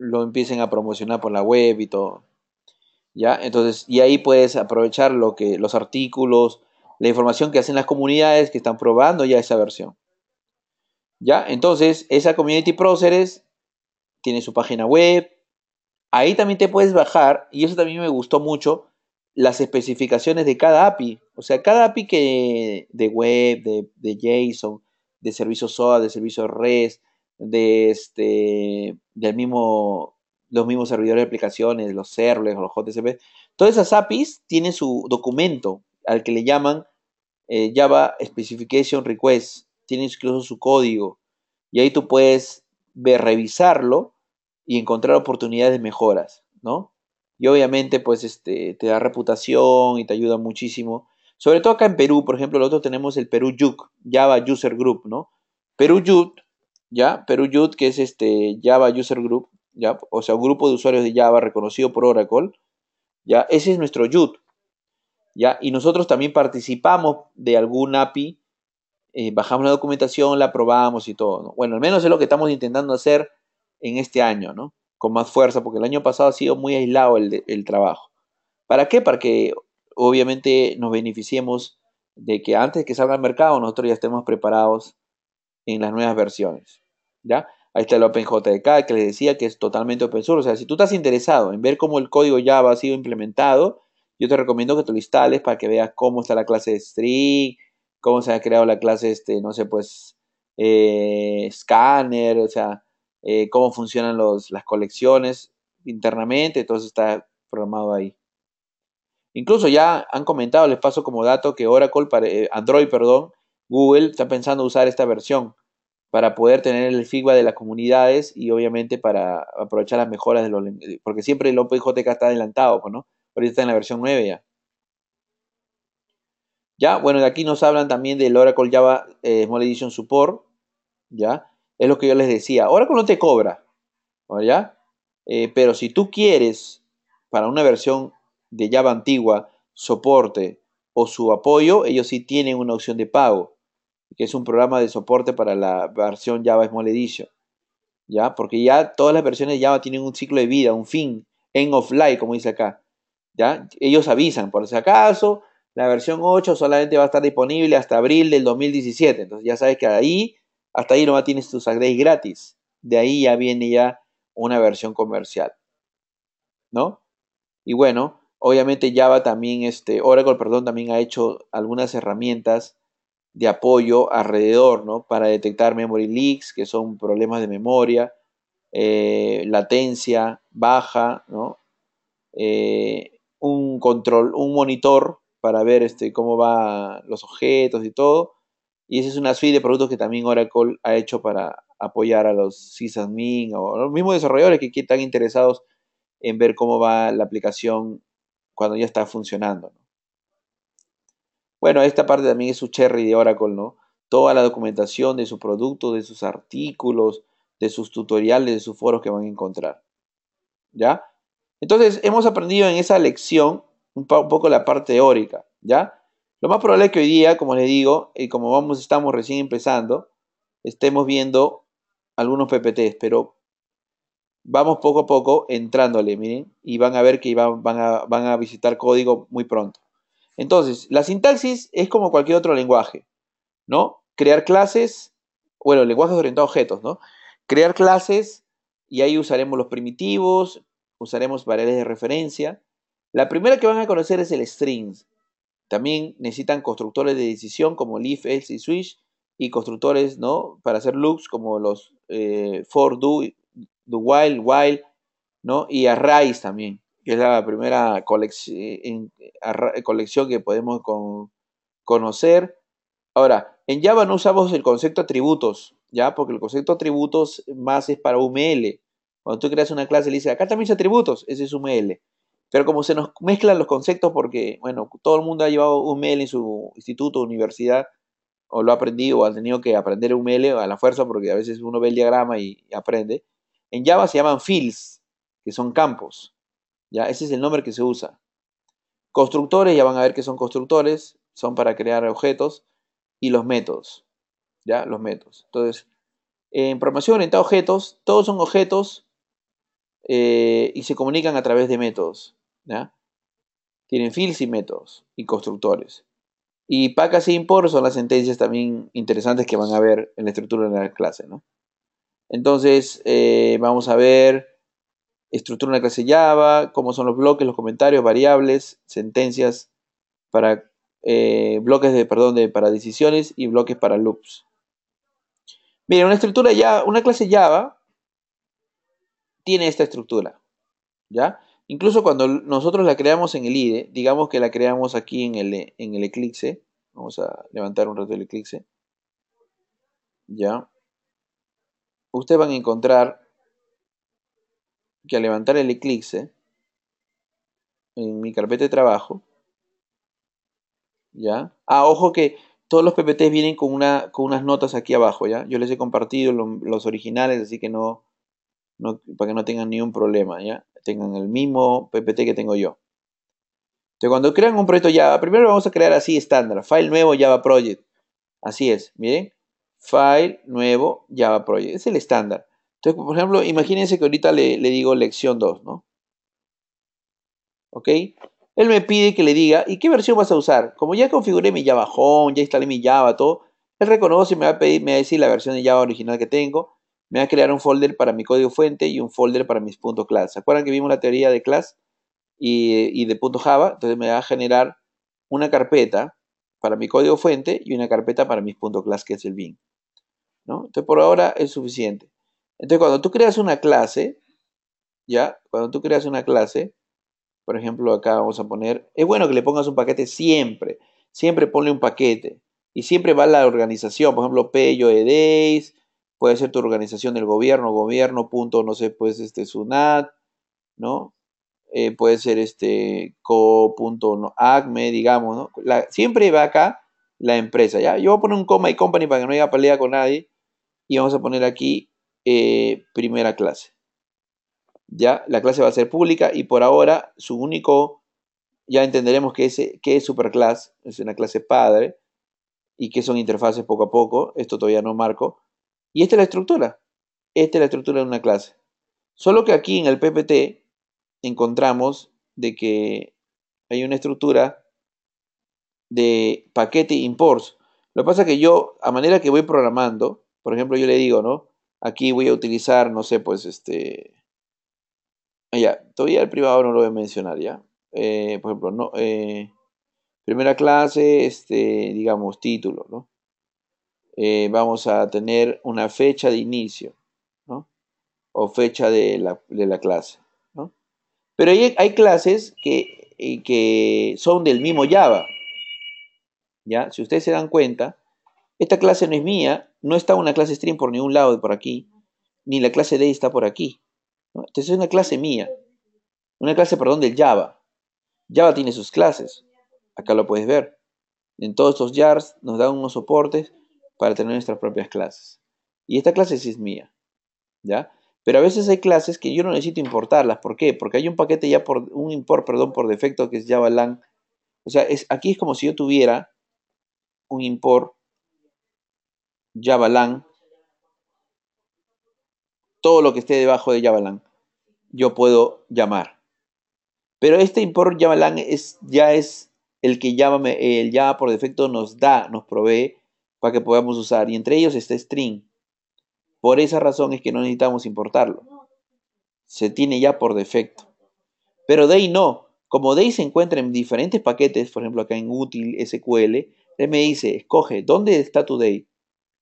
empiecen a promocionar por la web y todo. ¿Ya? Entonces, y ahí puedes aprovechar lo que, los artículos, la información que hacen las comunidades que están probando ya esa versión. ¿Ya? Entonces, esa Community Process tiene su página web, Ahí también te puedes bajar, y eso también me gustó mucho, las especificaciones de cada API. O sea, cada API que de web, de, JSON, de servicio SOA, de servicio REST, de este, del mismo, los mismos servidores de aplicaciones, los o los JCP, todas esas APIs tienen su documento al que le llaman eh, Java Specification Request, tiene incluso su código, y ahí tú puedes ver, revisarlo y encontrar oportunidades de mejoras, ¿no? Y obviamente, pues, este, te da reputación y te ayuda muchísimo. Sobre todo acá en Perú, por ejemplo, nosotros tenemos el Perú Yuk, Java User Group, ¿no? Perú Yuk, ¿ya? Perú Yuk, que es este Java User Group, ¿ya? O sea, un grupo de usuarios de Java reconocido por Oracle, ¿ya? Ese es nuestro Yuk, ¿ya? Y nosotros también participamos de algún API, eh, bajamos la documentación, la probamos y todo, ¿no? Bueno, al menos es lo que estamos intentando hacer en este año, ¿no? Con más fuerza, porque el año pasado ha sido muy aislado el, trabajo. ¿Para qué? Para que obviamente nos beneficiemos de que antes de que salga al mercado nosotros ya estemos preparados en las nuevas versiones, ¿ya? Ahí está el OpenJDK que les decía que es totalmente open source. O sea, si tú estás interesado en ver cómo el código Java ha sido implementado, yo te recomiendo que te lo instales para que veas cómo está la clase string, cómo se ha creado la clase, este, no sé, pues, eh, scanner, o sea, eh, cómo funcionan las colecciones internamente, todo está programado ahí. Incluso ya han comentado, les paso como dato que Oracle, para, eh, Android, perdón, Google está pensando usar esta versión para poder tener el feedback de las comunidades y obviamente para aprovechar las mejoras de los eh, porque siempre el OpenJK está adelantado, pues, ¿no? Ahorita está en la versión 9 ya. Ya, bueno, de aquí nos hablan también del Oracle Java Small Edition Support, ¿ya? Es lo que yo les decía. Ahora no te cobra, ¿ya? Eh, pero si tú quieres, para una versión de Java antigua, soporte o su apoyo, ellos sí tienen una opción de pago, que es un programa de soporte para la versión Java Small Edition. ¿Ya? Porque ya todas las versiones de Java tienen un ciclo de vida, un fin, en offline, como dice acá. ¿Ya? Ellos avisan, por si acaso, la versión 8 solamente va a estar disponible hasta abril del 2017. Entonces ya sabes que ahí hasta ahí nomás tienes tus upgrades gratis. De ahí ya viene ya una versión comercial. ¿No? Y bueno, obviamente Java también, este, Oracle, perdón, también ha hecho algunas herramientas de apoyo alrededor, ¿no? Para detectar memory leaks, que son problemas de memoria, eh, latencia baja, ¿no? Eh, un control, un monitor para ver este, cómo van los objetos y todo. Y esa es una suite de productos que también Oracle ha hecho para apoyar a los sysadmin o los mismos desarrolladores que, están interesados en ver cómo va la aplicación cuando ya está funcionando. Bueno, esta parte también es su cherry de Oracle, ¿no? Toda la documentación de su producto, de sus artículos, de sus tutoriales, de sus foros que van a encontrar. ¿Ya? Entonces, hemos aprendido en esa lección un, poco la parte teórica, ¿ya? Lo más probable es que hoy día, como les digo, y como vamos, estamos recién empezando, estemos viendo algunos PPTs, pero vamos poco a poco entrándole, miren, y van a ver que van, a, van a visitar código muy pronto. Entonces, la sintaxis es como cualquier otro lenguaje, ¿no? Crear clases, bueno, lenguajes orientados a objetos, ¿no? Crear clases y ahí usaremos los primitivos, usaremos variables de referencia. La primera que van a conocer es el strings. También necesitan constructores de decisión como Leaf, Else y Switch y constructores ¿no? para hacer loops como los eh, For, Do, Do While, While ¿no? y Arrays también, que es la primera colección que podemos conocer. Ahora, en Java no usamos el concepto atributos, ¿ya? Porque el concepto atributos más es para UML. Cuando tú creas una clase, le dices, acá también es atributos, ese es UML. Pero como se nos mezclan los conceptos porque, bueno, todo el mundo ha llevado un UML en su instituto, universidad, o lo ha aprendido, o ha tenido que aprender un UML a la fuerza porque a veces uno ve el diagrama y, aprende. En Java se llaman fields, que son campos. ¿ya? Ese es el nombre que se usa. Constructores, ya van a ver que son constructores, son para crear objetos. Y los métodos, ¿ya? Los métodos. Entonces, en programación orientada a objetos, todos son objetos eh, y se comunican a través de métodos. ¿ya? Tienen fields y métodos y constructores. Y pacas e import son las sentencias también interesantes que van a ver en la estructura de la clase, ¿no? Entonces, eh, vamos a ver estructura de una clase Java, cómo son los bloques, los comentarios, variables, sentencias para eh, bloques de, perdón, de, para decisiones y bloques para loops. Miren, una estructura ya, una clase Java tiene esta estructura, ¿ya? Incluso cuando nosotros la creamos en el IDE, digamos que la creamos aquí en el, e, en el eclipse, vamos a levantar un rato el eclipse, ya, ustedes van a encontrar que al levantar el eclipse, en mi carpeta de trabajo, ya, ah, ojo que todos los PPTs vienen con, una, con unas notas aquí abajo, ya, yo les he compartido los originales, así que no, no para que no tengan ningún problema, ya, tengan el mismo PPT que tengo yo. Entonces, cuando crean un proyecto Java, primero vamos a crear así estándar, file nuevo Java Project. Así es, miren, file nuevo Java Project, es el estándar. Entonces, por ejemplo, imagínense que ahorita le, digo lección 2, ¿no? ¿Ok? Él me pide que le diga, ¿y qué versión vas a usar? Como ya configuré mi Java Home, ya instalé mi Java, todo, él reconoce y me va a pedir, me va a decir la versión de Java original que tengo. Me va a crear un folder para mi código fuente y un folder para mis puntos class. ¿Se acuerdan que vimos la teoría de class y, de punto Java? Entonces me va a generar una carpeta para mi código fuente y una carpeta para mis puntos class, que es el bin. ¿no? Entonces por ahora es suficiente. Entonces cuando tú creas una clase, ya, cuando tú creas una clase, por ejemplo acá vamos a poner, es bueno que le pongas un paquete siempre, siempre ponle un paquete y siempre va la organización, por ejemplo, yo Days, puede ser tu organización, del gobierno, gobierno, punto, no sé, pues, este, SUNAT, ¿no? Eh, puede ser este co.acme, digamos, ¿no? siempre va acá la empresa, ¿ya? Yo voy a poner un coma y company para que no haya pelea con nadie y vamos a poner aquí eh, primera clase. Ya, la clase va a ser pública y por ahora su único, ya entenderemos que, ese, que es superclass, es una clase padre y que son interfaces poco a poco, esto todavía no marco, y esta es la estructura. Esta es la estructura de una clase. Solo que aquí en el PPT encontramos de que hay una estructura de paquete imports. Lo que pasa es que yo, a manera que voy programando, por ejemplo, yo le digo, ¿no? Aquí voy a utilizar, no sé, pues este... Ah, ya, todavía el privado no lo voy a mencionar, ¿ya? Eh, por ejemplo, no, eh, primera clase, este, digamos, título, ¿no? Eh, vamos a tener una fecha de inicio o fecha de la, clase. Pero hay, clases que, eh, que, son del mismo Java. ¿ya? Si ustedes se dan cuenta, esta clase no es mía, no está una clase stream por ningún lado por aquí, ni la clase D está por aquí. Entonces es una clase mía, una clase, perdón, del Java. Java tiene sus clases, acá lo puedes ver. En todos estos jars nos dan unos soportes para tener nuestras propias clases. Y esta clase sí es mía, ¿ya? Pero a veces hay clases que yo no necesito importarlas. ¿Por qué? Porque hay un paquete ya por un import, perdón, por defecto que es Java O sea, es, aquí es como si yo tuviera un import Java todo lo que esté debajo de Java yo puedo llamar. Pero este import Java es, ya es el que Java, el Java por defecto nos da, nos provee para que podamos usar. Y entre ellos está string. Por esa razón es que no necesitamos importarlo. Se tiene ya por defecto. Pero day no. Como day se encuentra en diferentes paquetes, por ejemplo acá en útil SQL, él me dice, escoge, ¿dónde está tu day?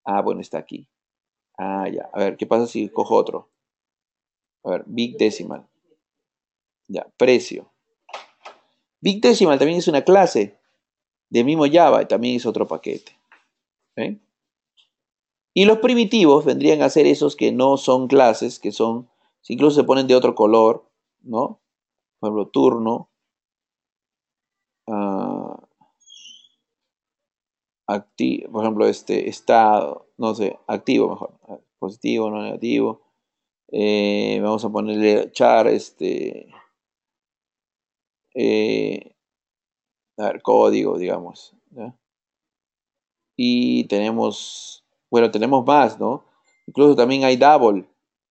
Ah, bueno, está aquí. Ah, ya. A ver, ¿qué pasa si cojo otro? A ver, big decimal. Ya, precio. Big Decimal también es una clase de mismo Java, y también es otro paquete. Y los primitivos vendrían a ser esos que no son clases, que son, si incluso se ponen de otro color, ¿no? Por ejemplo, turno, ah, por ejemplo, este, estado, no sé, activo mejor, positivo, no negativo. Eh, vamos a ponerle char, este, eh, a código, digamos. ¿ya? y tenemos, bueno, tenemos más, ¿no? Incluso también hay double,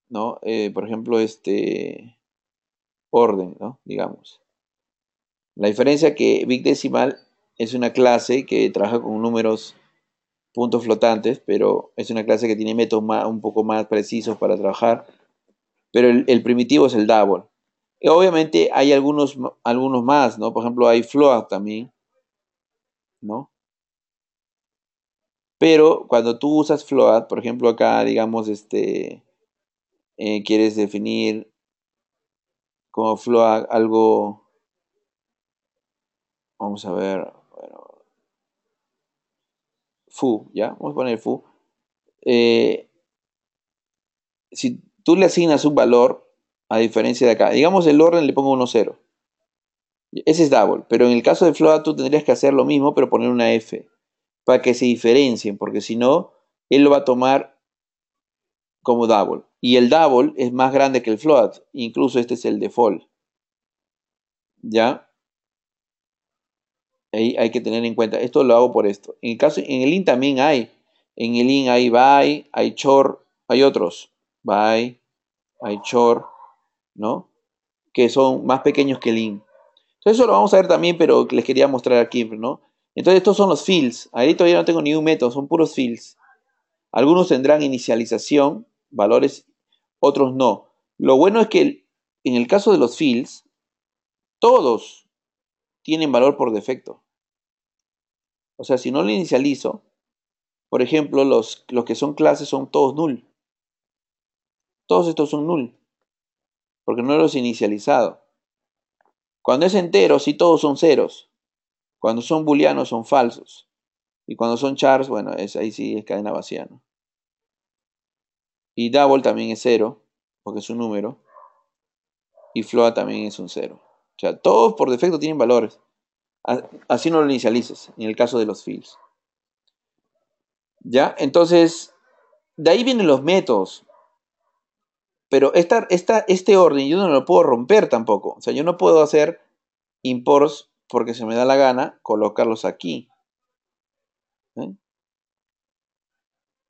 ¿no? Eh, por ejemplo, este orden, ¿no? Digamos. La diferencia que Big Decimal es una clase que trabaja con números puntos flotantes, pero es una clase que tiene métodos un poco más precisos para trabajar. Pero el, primitivo es el double. Y obviamente hay algunos, algunos más, ¿no? Por ejemplo, hay float también, ¿no? Pero cuando tú usas float, por ejemplo acá, digamos, este, eh, quieres definir como float algo, vamos a ver, bueno, foo, ¿ya? Vamos a poner foo. Eh, si tú le asignas un valor, a diferencia de acá, digamos el orden le pongo 1, 0. Ese es double, pero en el caso de float tú tendrías que hacer lo mismo, pero poner una F para que se diferencien, porque si no, él lo va a tomar como double. Y el double es más grande que el float, incluso este es el default. ¿Ya? Ahí hay que tener en cuenta, esto lo hago por esto. En el caso, en el in también hay, en el in hay by, hay chor, hay otros, by, hay chor, ¿no? Que son más pequeños que el in. Entonces eso lo vamos a ver también, pero les quería mostrar aquí, ¿no? Entonces estos son los fields. Ahí todavía no tengo ni un método, son puros fields. Algunos tendrán inicialización, valores, otros no. Lo bueno es que en el caso de los fields, todos tienen valor por defecto. O sea, si no lo inicializo, por ejemplo, los, los que son clases son todos null. Todos estos son null, porque no los he inicializado. Cuando es entero, sí todos son ceros. Cuando son booleanos son falsos. Y cuando son chars, bueno, es, ahí sí es cadena vacía. Y double también es cero, porque es un número. Y float también es un cero. O sea, todos por defecto tienen valores. Así no lo inicialices, en el caso de los fields. ¿Ya? Entonces, de ahí vienen los métodos. Pero este orden yo no lo puedo romper tampoco. O sea, yo no puedo hacer imports porque se me da la gana colocarlos aquí. ¿eh?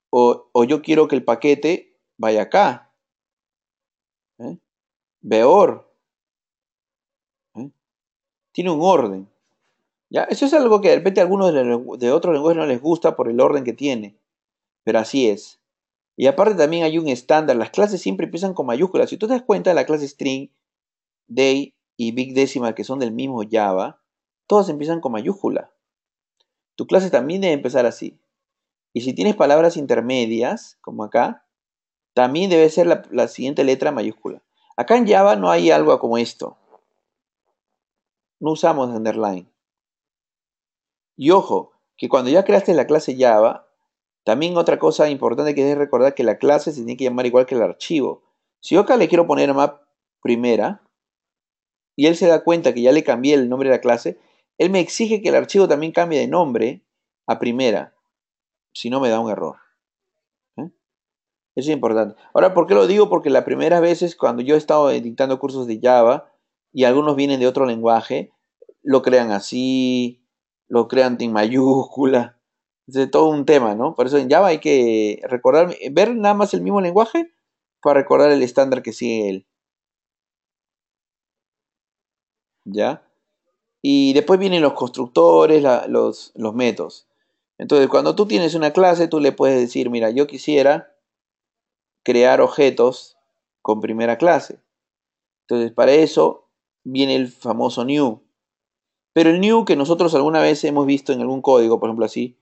O, yo quiero que el paquete vaya acá. ¿Eh? Peor. ¿eh? Tiene un orden. ¿Ya? Eso es algo que de repente a algunos de, otros lenguajes no les gusta por el orden que tiene. Pero así es. Y aparte también hay un estándar. Las clases siempre empiezan con mayúsculas. Si tú te das cuenta, la clase string, day y big decimal, que son del mismo Java, Todas empiezan con mayúscula. Tu clase también debe empezar así. Y si tienes palabras intermedias, como acá, también debe ser la, siguiente letra mayúscula. Acá en Java no hay algo como esto. No usamos underline. Y ojo, que cuando ya creaste la clase Java, también otra cosa importante que es recordar que la clase se tiene que llamar igual que el archivo. Si yo acá le quiero poner map primera, y él se da cuenta que ya le cambié el nombre de la clase, él me exige que el archivo también cambie de nombre a primera, si no me da un error. ¿eh? Eso es importante. Ahora, ¿por qué lo digo? Porque las primeras veces cuando yo he estado dictando cursos de Java y algunos vienen de otro lenguaje, lo crean así, lo crean en mayúscula. Es todo un tema, ¿no? Por eso en Java hay que recordar, ver nada más el mismo lenguaje para recordar el estándar que sigue él. ¿Ya? Y después vienen los constructores, los, los métodos. Entonces, cuando tú tienes una clase, tú le puedes decir, mira, yo quisiera crear objetos con primera clase. Entonces, para eso viene el famoso new. Pero el new que nosotros alguna vez hemos visto en algún código, por ejemplo así,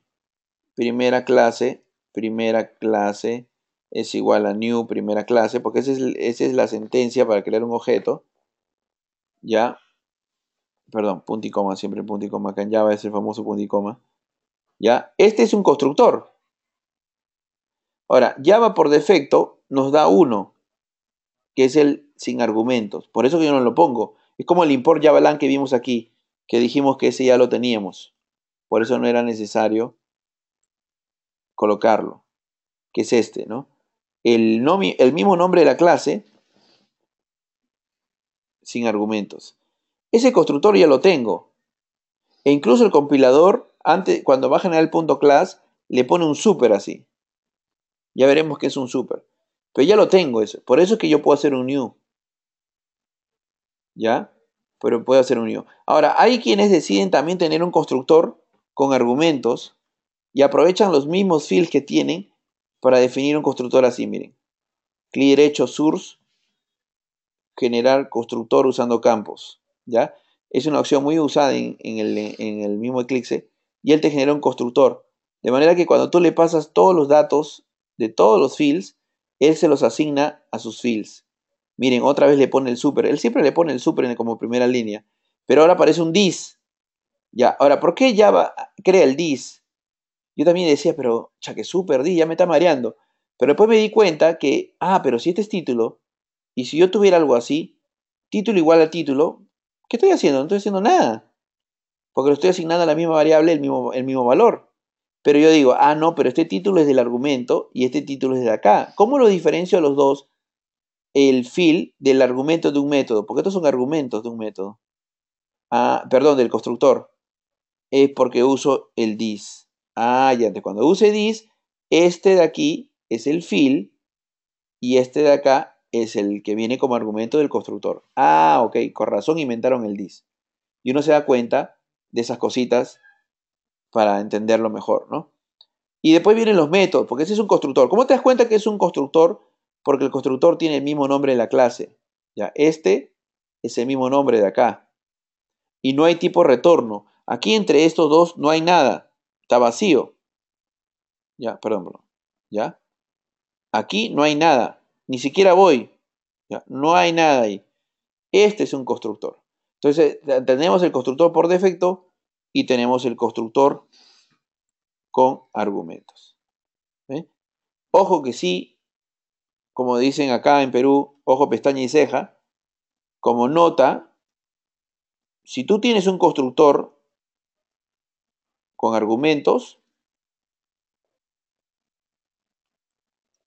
primera clase, primera clase es igual a new primera clase, porque esa es, esa es la sentencia para crear un objeto. ¿Ya? perdón, punto y coma, siempre punto y coma, acá en Java es el famoso punto y coma. ¿Ya? Este es un constructor. Ahora, Java por defecto nos da uno, que es el sin argumentos. Por eso que yo no lo pongo. Es como el import Javalan que vimos aquí, que dijimos que ese ya lo teníamos. Por eso no era necesario colocarlo, que es este, ¿no? El, el mismo nombre de la clase sin argumentos. Ese constructor ya lo tengo. E incluso el compilador, antes, cuando va a generar el punto class, le pone un super así. Ya veremos que es un super. Pero ya lo tengo eso. Por eso es que yo puedo hacer un new. ¿Ya? Pero puedo hacer un new. Ahora, hay quienes deciden también tener un constructor con argumentos y aprovechan los mismos fields que tienen para definir un constructor así, miren. Clic derecho, source, generar constructor usando campos. ¿ya? Es una opción muy usada en, el, mismo Eclipse y él te genera un constructor. De manera que cuando tú le pasas todos los datos de todos los fields, él se los asigna a sus fields. Miren, otra vez le pone el super. Él siempre le pone el super como primera línea. Pero ahora aparece un dis. Ya, ahora, ¿por qué Java crea el dis? Yo también decía, pero ya que super dis, ya me está mareando. Pero después me di cuenta que, ah, pero si este es título, y si yo tuviera algo así, título igual a título, ¿Qué estoy haciendo? No estoy haciendo nada. Porque lo estoy asignando a la misma variable el mismo, el mismo valor. Pero yo digo, ah, no, pero este título es del argumento y este título es de acá. ¿Cómo lo diferencio a los dos el fill del argumento de un método? Porque estos son argumentos de un método. Ah, perdón, del constructor. Es porque uso el dis. Ah, ya, cuando use dis, este de aquí es el fill y este de acá es el que viene como argumento del constructor. Ah, ok, con razón inventaron el this. Y uno se da cuenta de esas cositas para entenderlo mejor, ¿no? Y después vienen los métodos, porque ese es un constructor. ¿Cómo te das cuenta que es un constructor? Porque el constructor tiene el mismo nombre de la clase. Ya, este es el mismo nombre de acá. Y no hay tipo retorno. Aquí entre estos dos no hay nada. Está vacío. Ya, perdón, perdón. Ya. Aquí no hay nada. Ni siquiera voy. No hay nada ahí. Este es un constructor. Entonces tenemos el constructor por defecto y tenemos el constructor con argumentos. ¿eh? Ojo que sí, como dicen acá en Perú, ojo pestaña y ceja, como nota, si tú tienes un constructor con argumentos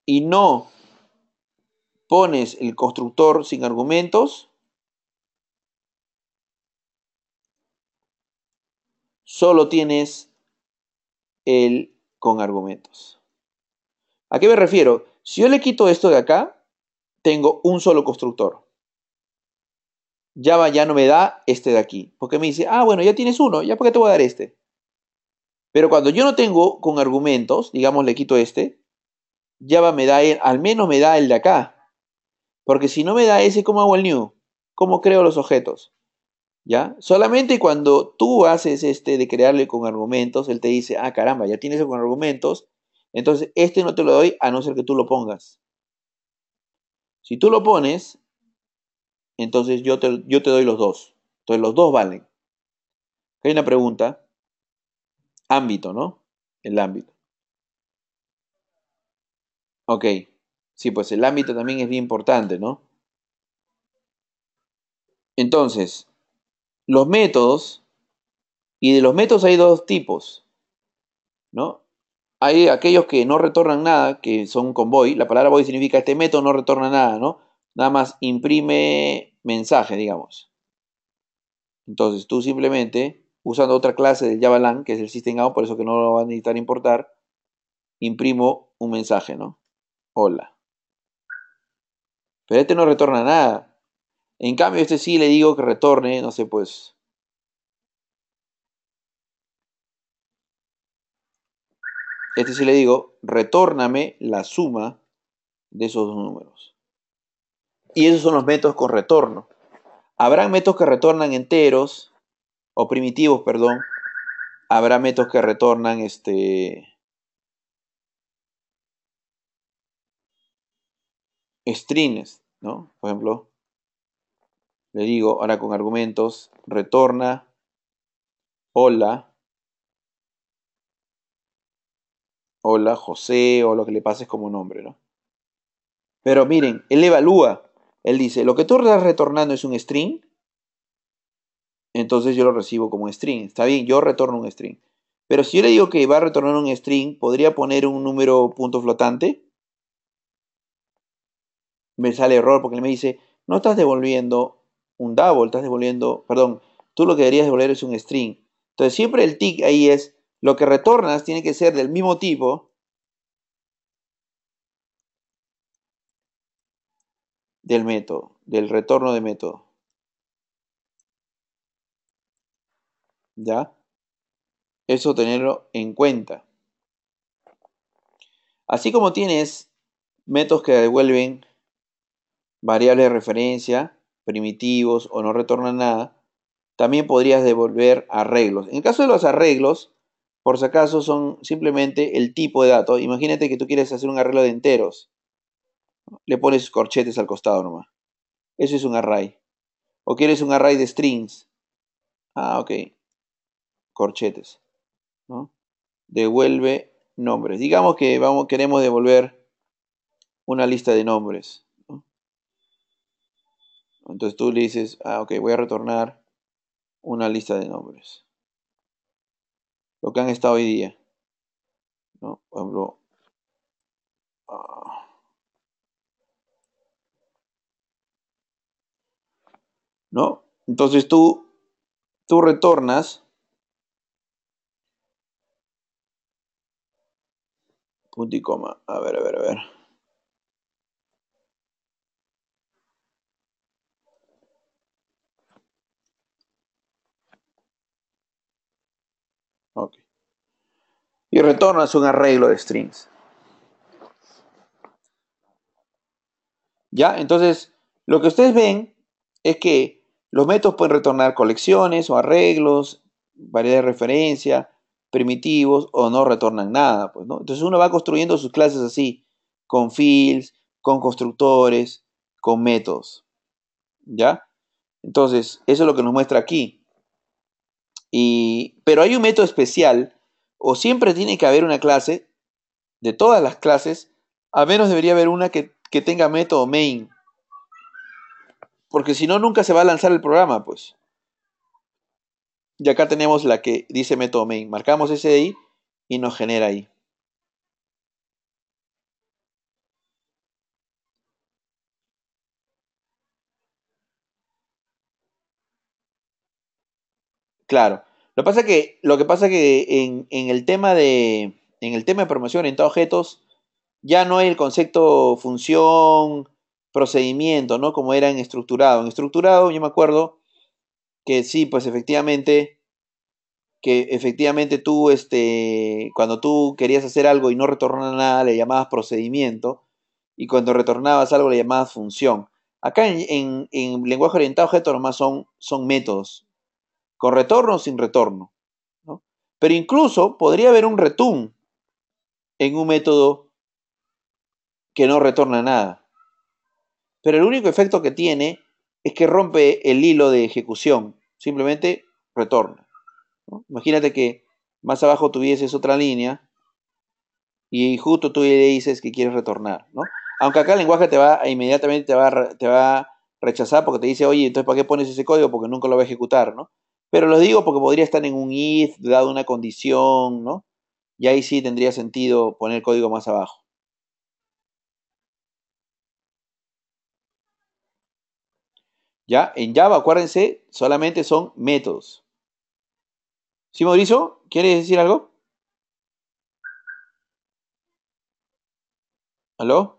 y no pones el constructor sin argumentos, solo tienes el con argumentos. ¿A qué me refiero? Si yo le quito esto de acá, tengo un solo constructor. Java ya no me da este de aquí, porque me dice, ah, bueno, ya tienes uno, ya porque te voy a dar este. Pero cuando yo no tengo con argumentos, digamos le quito este, Java me da, al menos me da el de acá, porque si no me da ese, ¿cómo hago el new? ¿Cómo creo los objetos? ¿Ya? Solamente cuando tú haces este de crearle con argumentos, él te dice, ah, caramba, ya tienes con argumentos, entonces este no te lo doy a no ser que tú lo pongas. Si tú lo pones, entonces yo te, yo te doy los dos. Entonces los dos valen. Hay una pregunta. Ámbito, ¿no? El ámbito. Ok. Sí, pues el ámbito también es bien importante, ¿no? Entonces, los métodos, y de los métodos hay dos tipos, ¿no? Hay aquellos que no retornan nada, que son convoy. La palabra voy significa este método no retorna nada, ¿no? Nada más imprime mensaje, digamos. Entonces tú simplemente, usando otra clase Java JavaLang, que es el System por eso que no lo van a necesitar importar, imprimo un mensaje, ¿no? Hola. Pero este no retorna nada. En cambio, este sí le digo que retorne, no sé, pues. Este sí le digo, retórname la suma de esos dos números. Y esos son los métodos con retorno. Habrán métodos que retornan enteros, o primitivos, perdón. Habrá métodos que retornan este, strings, ¿no? Por ejemplo, le digo ahora con argumentos, retorna, hola, hola José, o lo que le pases como nombre, ¿no? Pero miren, él evalúa, él dice, lo que tú estás retornando es un string, entonces yo lo recibo como string, está bien, yo retorno un string. Pero si yo le digo que va a retornar un string, podría poner un número punto flotante me sale error porque me dice, no estás devolviendo un double, estás devolviendo, perdón, tú lo que deberías devolver es un string. Entonces siempre el tick ahí es, lo que retornas tiene que ser del mismo tipo del método, del retorno de método. ¿Ya? Eso tenerlo en cuenta. Así como tienes métodos que devuelven Variables de referencia, primitivos o no retorna nada, también podrías devolver arreglos. En el caso de los arreglos, por si acaso son simplemente el tipo de dato. Imagínate que tú quieres hacer un arreglo de enteros. Le pones corchetes al costado nomás. Eso es un array. O quieres un array de strings. Ah, ok. Corchetes. Devuelve nombres. Digamos que vamos, queremos devolver una lista de nombres. Entonces tú le dices, ah, ok, voy a retornar una lista de nombres. Lo que han estado hoy día. ¿no? Por ejemplo, ah, ¿no? Entonces tú, tú retornas. Punto y coma. A ver, a ver, a ver. y retornas un arreglo de strings. ¿Ya? Entonces, lo que ustedes ven es que los métodos pueden retornar colecciones o arreglos, variedad de referencia, primitivos o no retornan nada. Pues, Entonces uno va construyendo sus clases así, con fields, con constructores, con métodos. ¿Ya? Entonces, eso es lo que nos muestra aquí. Y, pero hay un método especial o siempre tiene que haber una clase, de todas las clases, a menos debería haber una que, tenga método main. Porque si no, nunca se va a lanzar el programa, pues. Y acá tenemos la que dice método main. Marcamos ese ahí y nos genera ahí. Claro. Lo que pasa es que, lo que, pasa que en, el tema de, en el tema de programación a objetos, ya no hay el concepto función, procedimiento, ¿no? Como era en estructurado. En estructurado, yo me acuerdo que sí, pues efectivamente, que efectivamente tú, este, cuando tú querías hacer algo y no retornaba nada, le llamabas procedimiento, y cuando retornabas algo le llamabas función. Acá en, lenguaje orientado a objetos nomás son, son métodos, con retorno o sin retorno. Pero incluso podría haber un return en un método que no retorna nada. Pero el único efecto que tiene es que rompe el hilo de ejecución, simplemente retorna. Imagínate que más abajo tuvieses otra línea y justo tú le dices que quieres retornar, ¿no? Aunque acá el lenguaje te va inmediatamente te va, te va a rechazar porque te dice, oye, entonces ¿para qué pones ese código? Porque nunca lo va a ejecutar, ¿no? Pero lo digo porque podría estar en un if, dado una condición, ¿no? Y ahí sí tendría sentido poner código más abajo. ¿Ya? En Java, acuérdense, solamente son métodos. ¿Sí, Mauricio? ¿Quieres decir algo? ¿Aló?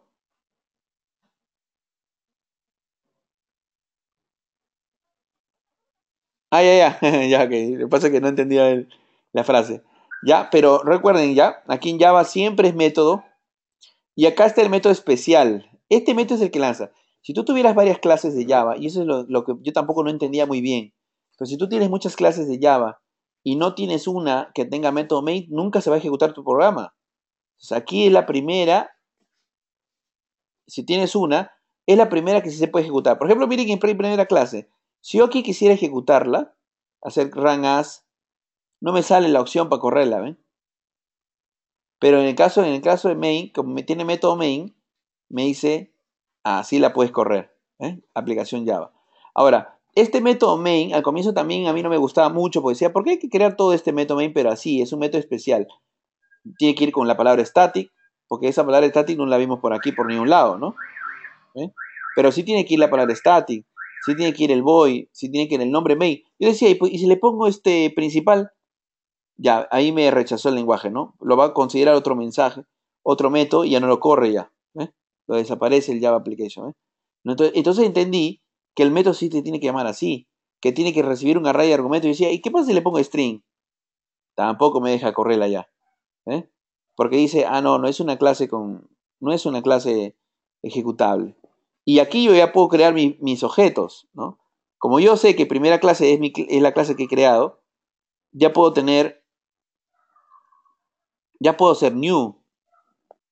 Ah, ya, ya, [laughs] ya, que le pasa que no entendía la frase. Ya, pero recuerden ya, aquí en Java siempre es método. Y acá está el método especial. Este método es el que lanza. Si tú tuvieras varias clases de Java, y eso es lo, que yo tampoco no entendía muy bien, pero si tú tienes muchas clases de Java y no tienes una que tenga método main, nunca se va a ejecutar tu programa. Entonces aquí es la primera, si tienes una, es la primera que se puede ejecutar. Por ejemplo, miren que en primera clase, si yo aquí quisiera ejecutarla, hacer run as, no me sale la opción para correrla, ¿ven? Pero en el caso, en el caso de main, como me tiene método main, me dice, así ah, la puedes correr, ¿eh? aplicación Java. Ahora, este método main, al comienzo también a mí no me gustaba mucho, porque decía, ¿por qué hay que crear todo este método main? Pero así, es un método especial. Tiene que ir con la palabra static, porque esa palabra static no la vimos por aquí, por ningún lado, ¿no? ¿Eh? Pero sí tiene que ir la palabra static si tiene que ir el boy, si tiene que ir el nombre May. Yo decía, pues, y, si le pongo este principal, ya, ahí me rechazó el lenguaje, ¿no? Lo va a considerar otro mensaje, otro método, y ya no lo corre ya. ¿eh? Lo desaparece el Java Application. ¿eh? Entonces, entendí que el método sí te tiene que llamar así, que tiene que recibir un array de argumentos. Y decía, ¿y qué pasa si le pongo string? Tampoco me deja correr allá. ¿eh? Porque dice, ah, no, no es una clase con. no es una clase ejecutable. Y aquí yo ya puedo crear mis objetos, ¿no? Como yo sé que primera clase es, es la clase que he creado, ya puedo tener, ya puedo hacer new.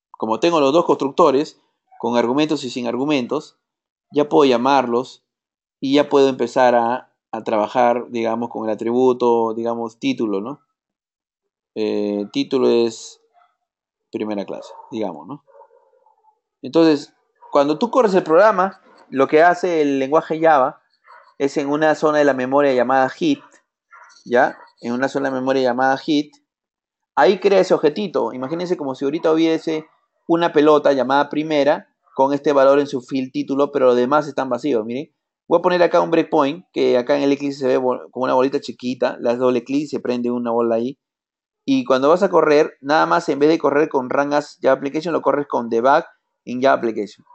Como tengo los dos constructores, con argumentos y sin argumentos, ya puedo llamarlos y ya puedo empezar a, trabajar, digamos, con el atributo, digamos, título, ¿no? Eh, título es primera clase, digamos, ¿no? Entonces, cuando tú corres el programa, lo que hace el lenguaje Java es en una zona de la memoria llamada hit, ¿ya? En una zona de memoria llamada hit, ahí crea ese objetito. Imagínense como si ahorita hubiese una pelota llamada primera con este valor en su field título, pero los demás están vacíos, miren. Voy a poner acá un breakpoint, que acá en el Eclipse se ve como una bolita chiquita, la doble clic, se prende una bola ahí. Y cuando vas a correr, nada más en vez de correr con rangas Java Application, lo corres con debug en Java Application.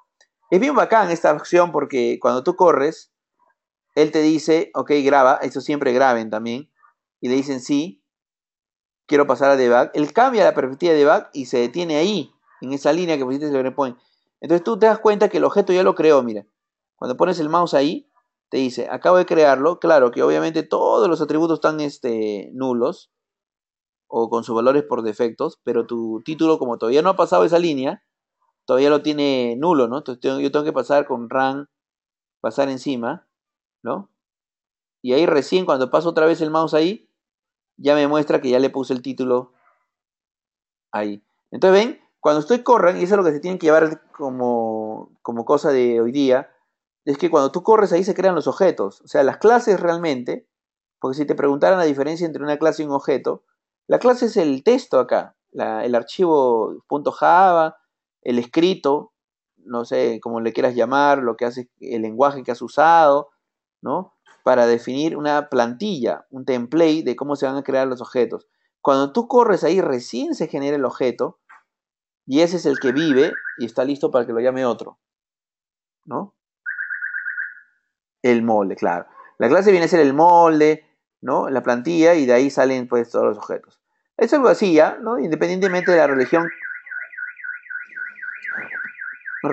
Es bien bacán esta opción porque cuando tú corres, él te dice, ok, graba, eso siempre graben también, y le dicen sí, quiero pasar a debug. Él cambia la perspectiva de debug y se detiene ahí, en esa línea que pusiste el breakpoint Entonces tú te das cuenta que el objeto ya lo creó, mira. Cuando pones el mouse ahí, te dice, acabo de crearlo, claro que obviamente todos los atributos están este, nulos o con sus valores por defectos, pero tu título como todavía no ha pasado esa línea, todavía lo tiene nulo, ¿no? Entonces yo tengo que pasar con run, pasar encima, ¿no? Y ahí recién cuando paso otra vez el mouse ahí, ya me muestra que ya le puse el título ahí. Entonces ven, cuando estoy corran, y eso es lo que se tiene que llevar como, como cosa de hoy día, es que cuando tú corres ahí se crean los objetos, o sea, las clases realmente, porque si te preguntaran la diferencia entre una clase y un objeto, la clase es el texto acá, el archivo .java, el escrito, no sé, cómo le quieras llamar, lo que hace el lenguaje que has usado, ¿no? Para definir una plantilla, un template de cómo se van a crear los objetos. Cuando tú corres ahí, recién se genera el objeto y ese es el que vive y está listo para que lo llame otro, ¿no? El molde, claro. La clase viene a ser el molde, ¿no? La plantilla y de ahí salen pues todos los objetos. Es algo así, ¿ya? ¿no? Independientemente de la religión un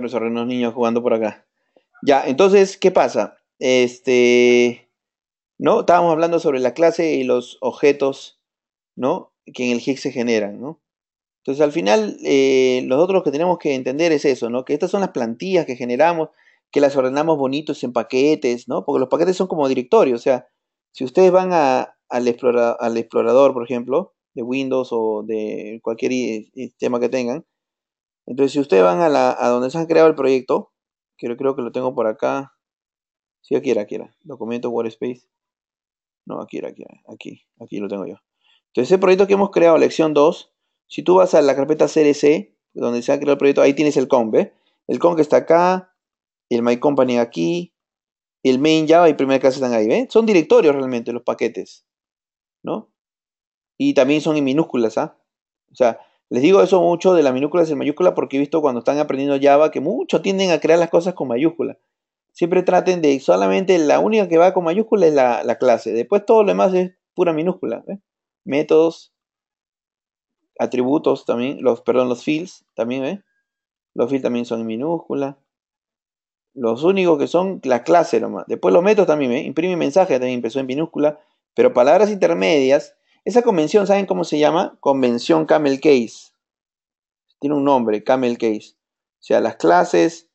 los unos niños jugando por acá. Ya, entonces, ¿qué pasa? Este. ¿no? Estábamos hablando sobre la clase y los objetos, ¿no? Que en el Higgs se generan, ¿no? Entonces al final eh, nosotros lo que tenemos que entender es eso, ¿no? Que estas son las plantillas que generamos, que las ordenamos bonitos en paquetes, ¿no? Porque los paquetes son como directorios, o sea, si ustedes van al, explorador, por ejemplo, de Windows o de cualquier sistema que tengan, entonces si ustedes van a, la, a donde se han creado el proyecto, creo, creo que lo tengo por acá, si yo quiera, quiera, documento Workspace, no, aquí aquí, aquí, aquí lo tengo yo. Entonces, ese proyecto que hemos creado, lección 2, si tú vas a la carpeta CRC, donde se ha creado el proyecto, ahí tienes el con, ¿eh? El que está acá, el My Company aquí, el main Java y primera clase están ahí, ¿eh? Son directorios realmente los paquetes, ¿no? Y también son en minúsculas, ¿ah? O sea, les digo eso mucho de las minúsculas en mayúscula porque he visto cuando están aprendiendo Java que muchos tienden a crear las cosas con mayúsculas. Siempre traten de, solamente la única que va con mayúscula es la, clase. Después todo lo demás es pura minúscula. ¿eh? Métodos, atributos también, los, perdón, los fields también, ve ¿eh? Los fields también son en minúscula. Los únicos que son la clase nomás. Después los métodos también, ¿eh? Imprime mensaje también empezó en minúscula. Pero palabras intermedias. Esa convención, ¿saben cómo se llama? Convención Camel Case. Tiene un nombre, Camel Case. O sea, las clases,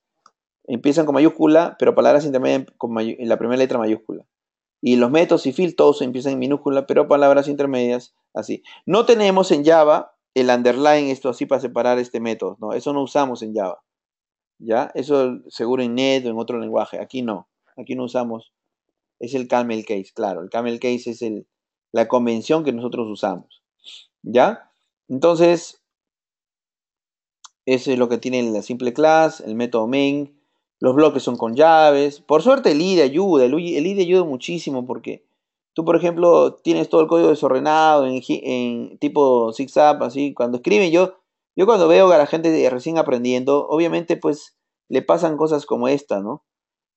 empiezan con mayúscula, pero palabras intermedias en la primera letra mayúscula. Y los métodos y filtros empiezan en minúscula, pero palabras intermedias así. No tenemos en Java el underline, esto así para separar este método, ¿no? Eso no usamos en Java. ¿Ya? Eso seguro en Net o en otro lenguaje. Aquí no. Aquí no usamos. Es el camel case, claro. El camel case es el, la convención que nosotros usamos. ¿Ya? Entonces, eso es lo que tiene la simple class, el método main, los bloques son con llaves. Por suerte el IDE ayuda, el, IDE ayuda muchísimo porque tú, por ejemplo, tienes todo el código desordenado en, tipo tipo zigzag, así, cuando escriben yo, yo cuando veo a la gente recién aprendiendo, obviamente pues le pasan cosas como esta, ¿no?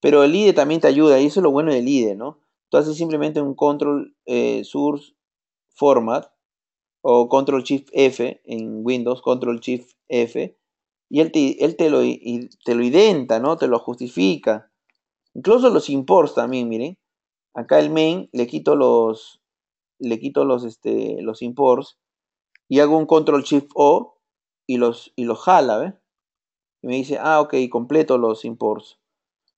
Pero el IDE también te ayuda y eso es lo bueno del IDE, ¿no? Tú haces simplemente un control eh, source format o control shift F en Windows, control shift F y él te, él te, lo, te lo identa, ¿no? Te lo justifica. Incluso los imports también, miren. Acá el main le quito los le quito los este los imports y hago un control shift O y los y los jala, ¿ve? Y me dice, "Ah, ok, completo los imports."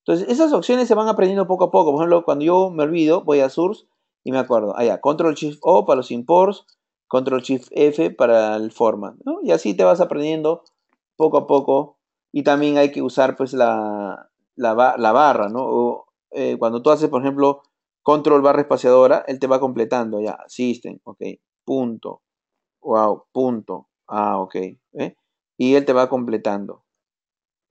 Entonces, esas opciones se van aprendiendo poco a poco. Por ejemplo, cuando yo me olvido, voy a source y me acuerdo. Allá, ah, control shift O para los imports, control shift F para el format, Y así te vas aprendiendo poco a poco, y también hay que usar pues la, barra, ¿no? Eh, cuando tú haces, por ejemplo, control barra espaciadora, él te va completando ya, system, ok, punto, wow, punto, ah, ok, ¿eh? y él te va completando,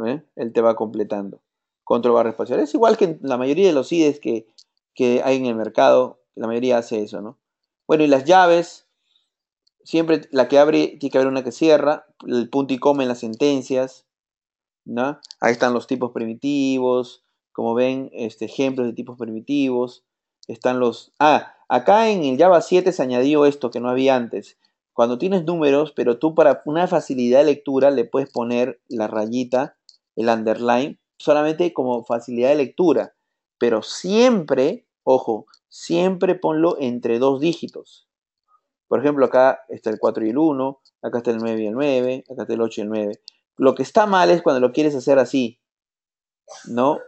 ¿eh? él te va completando, control barra espaciadora, es igual que la mayoría de los IDEs que, que hay en el mercado, la mayoría hace eso, ¿no? Bueno, y las llaves, siempre la que abre tiene que haber una que cierra, el punto y coma en las sentencias, ¿no? Ahí están los tipos primitivos, como ven, este, ejemplos de tipos primitivos, están los... Ah, acá en el Java 7 se añadió esto que no había antes. Cuando tienes números, pero tú para una facilidad de lectura le puedes poner la rayita, el underline, solamente como facilidad de lectura, pero siempre, ojo, siempre ponlo entre dos dígitos. Por ejemplo, acá está el 4 y el 1, acá está el 9 y el 9, acá está el 8 y el 9. Lo que está mal es cuando lo quieres hacer así, ¿no?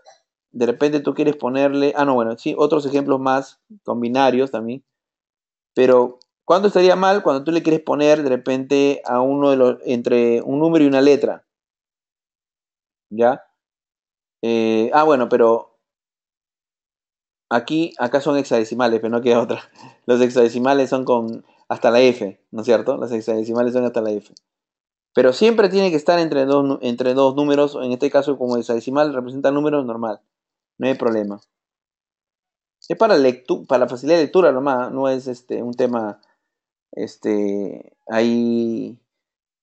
De repente tú quieres ponerle, ah, no, bueno, sí, otros ejemplos más, con binarios también, pero ¿cuándo estaría mal? Cuando tú le quieres poner de repente a uno de los, entre un número y una letra, ¿ya? Eh, ah, bueno, pero aquí, acá son hexadecimales, pero no queda otra. [laughs] Los hexadecimales son con hasta la F, ¿no es cierto? Las hexadecimales son hasta la F. Pero siempre tiene que estar entre dos, entre dos números, en este caso como hexadecimal representa números, número normal, no hay problema. Es para, lectu para facilidad de lectura nomás, no es este, un tema este, ahí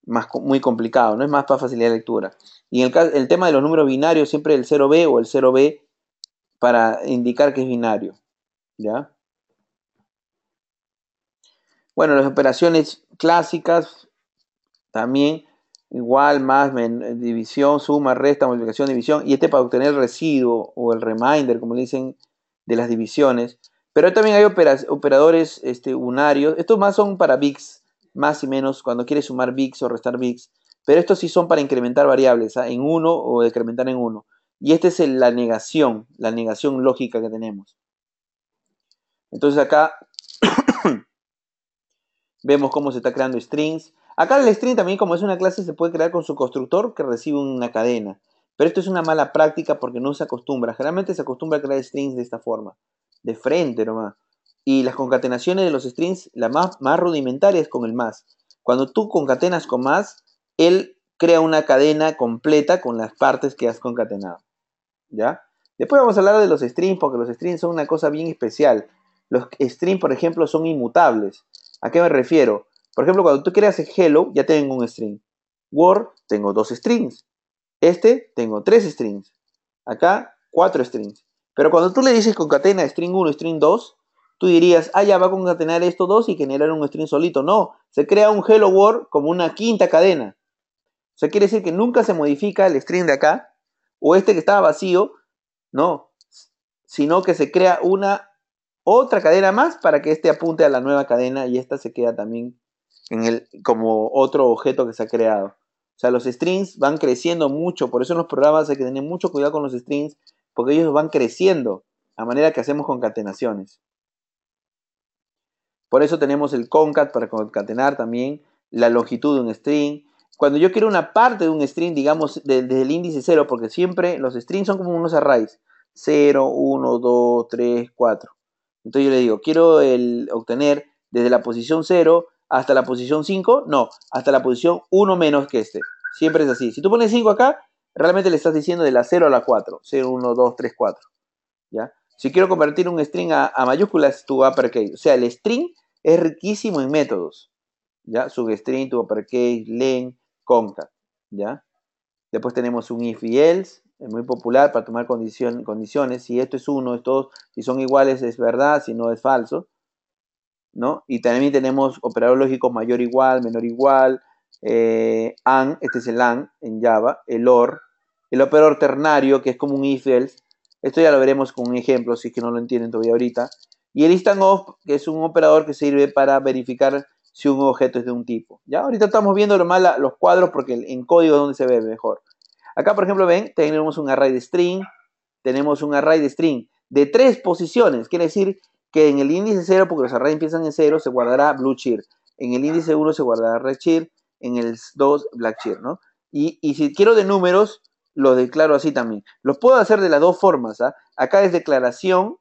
más, muy complicado, no es más para facilidad de lectura. Y el, el tema de los números binarios, siempre el 0B o el 0B para indicar que es binario. ¿Ya? Bueno, las operaciones clásicas también igual, más, división, suma, resta, multiplicación, división, y este para obtener el residuo o el reminder, como le dicen, de las divisiones. Pero también hay operadores este, unarios, estos más son para bits, más y menos, cuando quieres sumar bits o restar bits. pero estos sí son para incrementar variables, ¿ah? en uno o decrementar en uno. Y esta es la negación, la negación lógica que tenemos. Entonces acá Vemos cómo se está creando strings. Acá el string también como es una clase se puede crear con su constructor que recibe una cadena. Pero esto es una mala práctica porque no se acostumbra. Generalmente se acostumbra a crear strings de esta forma. De frente nomás. Y las concatenaciones de los strings, la más, más rudimentaria es con el más. Cuando tú concatenas con más, él crea una cadena completa con las partes que has concatenado. ¿Ya? Después vamos a hablar de los strings porque los strings son una cosa bien especial. Los strings, por ejemplo, son inmutables. ¿A qué me refiero? Por ejemplo, cuando tú creas el hello, ya tengo un string. Word, tengo dos strings. Este, tengo tres strings. Acá, cuatro strings. Pero cuando tú le dices concatena string 1, string 2, tú dirías, ah, ya va a concatenar estos dos y generar un string solito. No, se crea un hello word como una quinta cadena. O sea, quiere decir que nunca se modifica el string de acá o este que estaba vacío, no, sino que se crea una otra cadena más para que este apunte a la nueva cadena y esta se queda también en el, como otro objeto que se ha creado. O sea, los strings van creciendo mucho, por eso en los programas hay que tener mucho cuidado con los strings, porque ellos van creciendo a manera que hacemos concatenaciones. Por eso tenemos el concat para concatenar también la longitud de un string. Cuando yo quiero una parte de un string, digamos, desde el índice 0, porque siempre los strings son como unos arrays. 0, 1, 2, 3, 4. Entonces yo le digo, quiero obtener desde la posición 0 hasta la posición 5, no, hasta la posición 1 menos que este. Siempre es así. Si tú pones 5 acá, realmente le estás diciendo de la 0 a la 4. 0, 1, 2, 3, 4. ¿Ya? Si quiero convertir un string a, mayúsculas, tu uppercase. O sea, el string es riquísimo en métodos. ¿Ya? Substring, tu uppercase, len, conca, ¿Ya? Después tenemos un if y else es muy popular para tomar condiciones, si esto es uno, estos, si son iguales es verdad, si no es falso, ¿no? Y también tenemos operadores lógicos mayor igual, menor igual, eh, AND, este es el AND en Java, el OR, el operador ternario, que es como un if else, esto ya lo veremos con un ejemplo, si es que no lo entienden todavía ahorita, y el off, que es un operador que sirve para verificar si un objeto es de un tipo, ¿ya? Ahorita estamos viendo lo los cuadros porque en código es donde se ve mejor, Acá, por ejemplo, ven, tenemos un array de string, tenemos un array de string de tres posiciones, quiere decir que en el índice 0, porque los arrays empiezan en 0, se guardará blue cheer, en el índice 1 se guardará red cheer, en el 2 black cheer, ¿no? Y, si quiero de números, los declaro así también. Los puedo hacer de las dos formas, ¿ah? Acá es declaración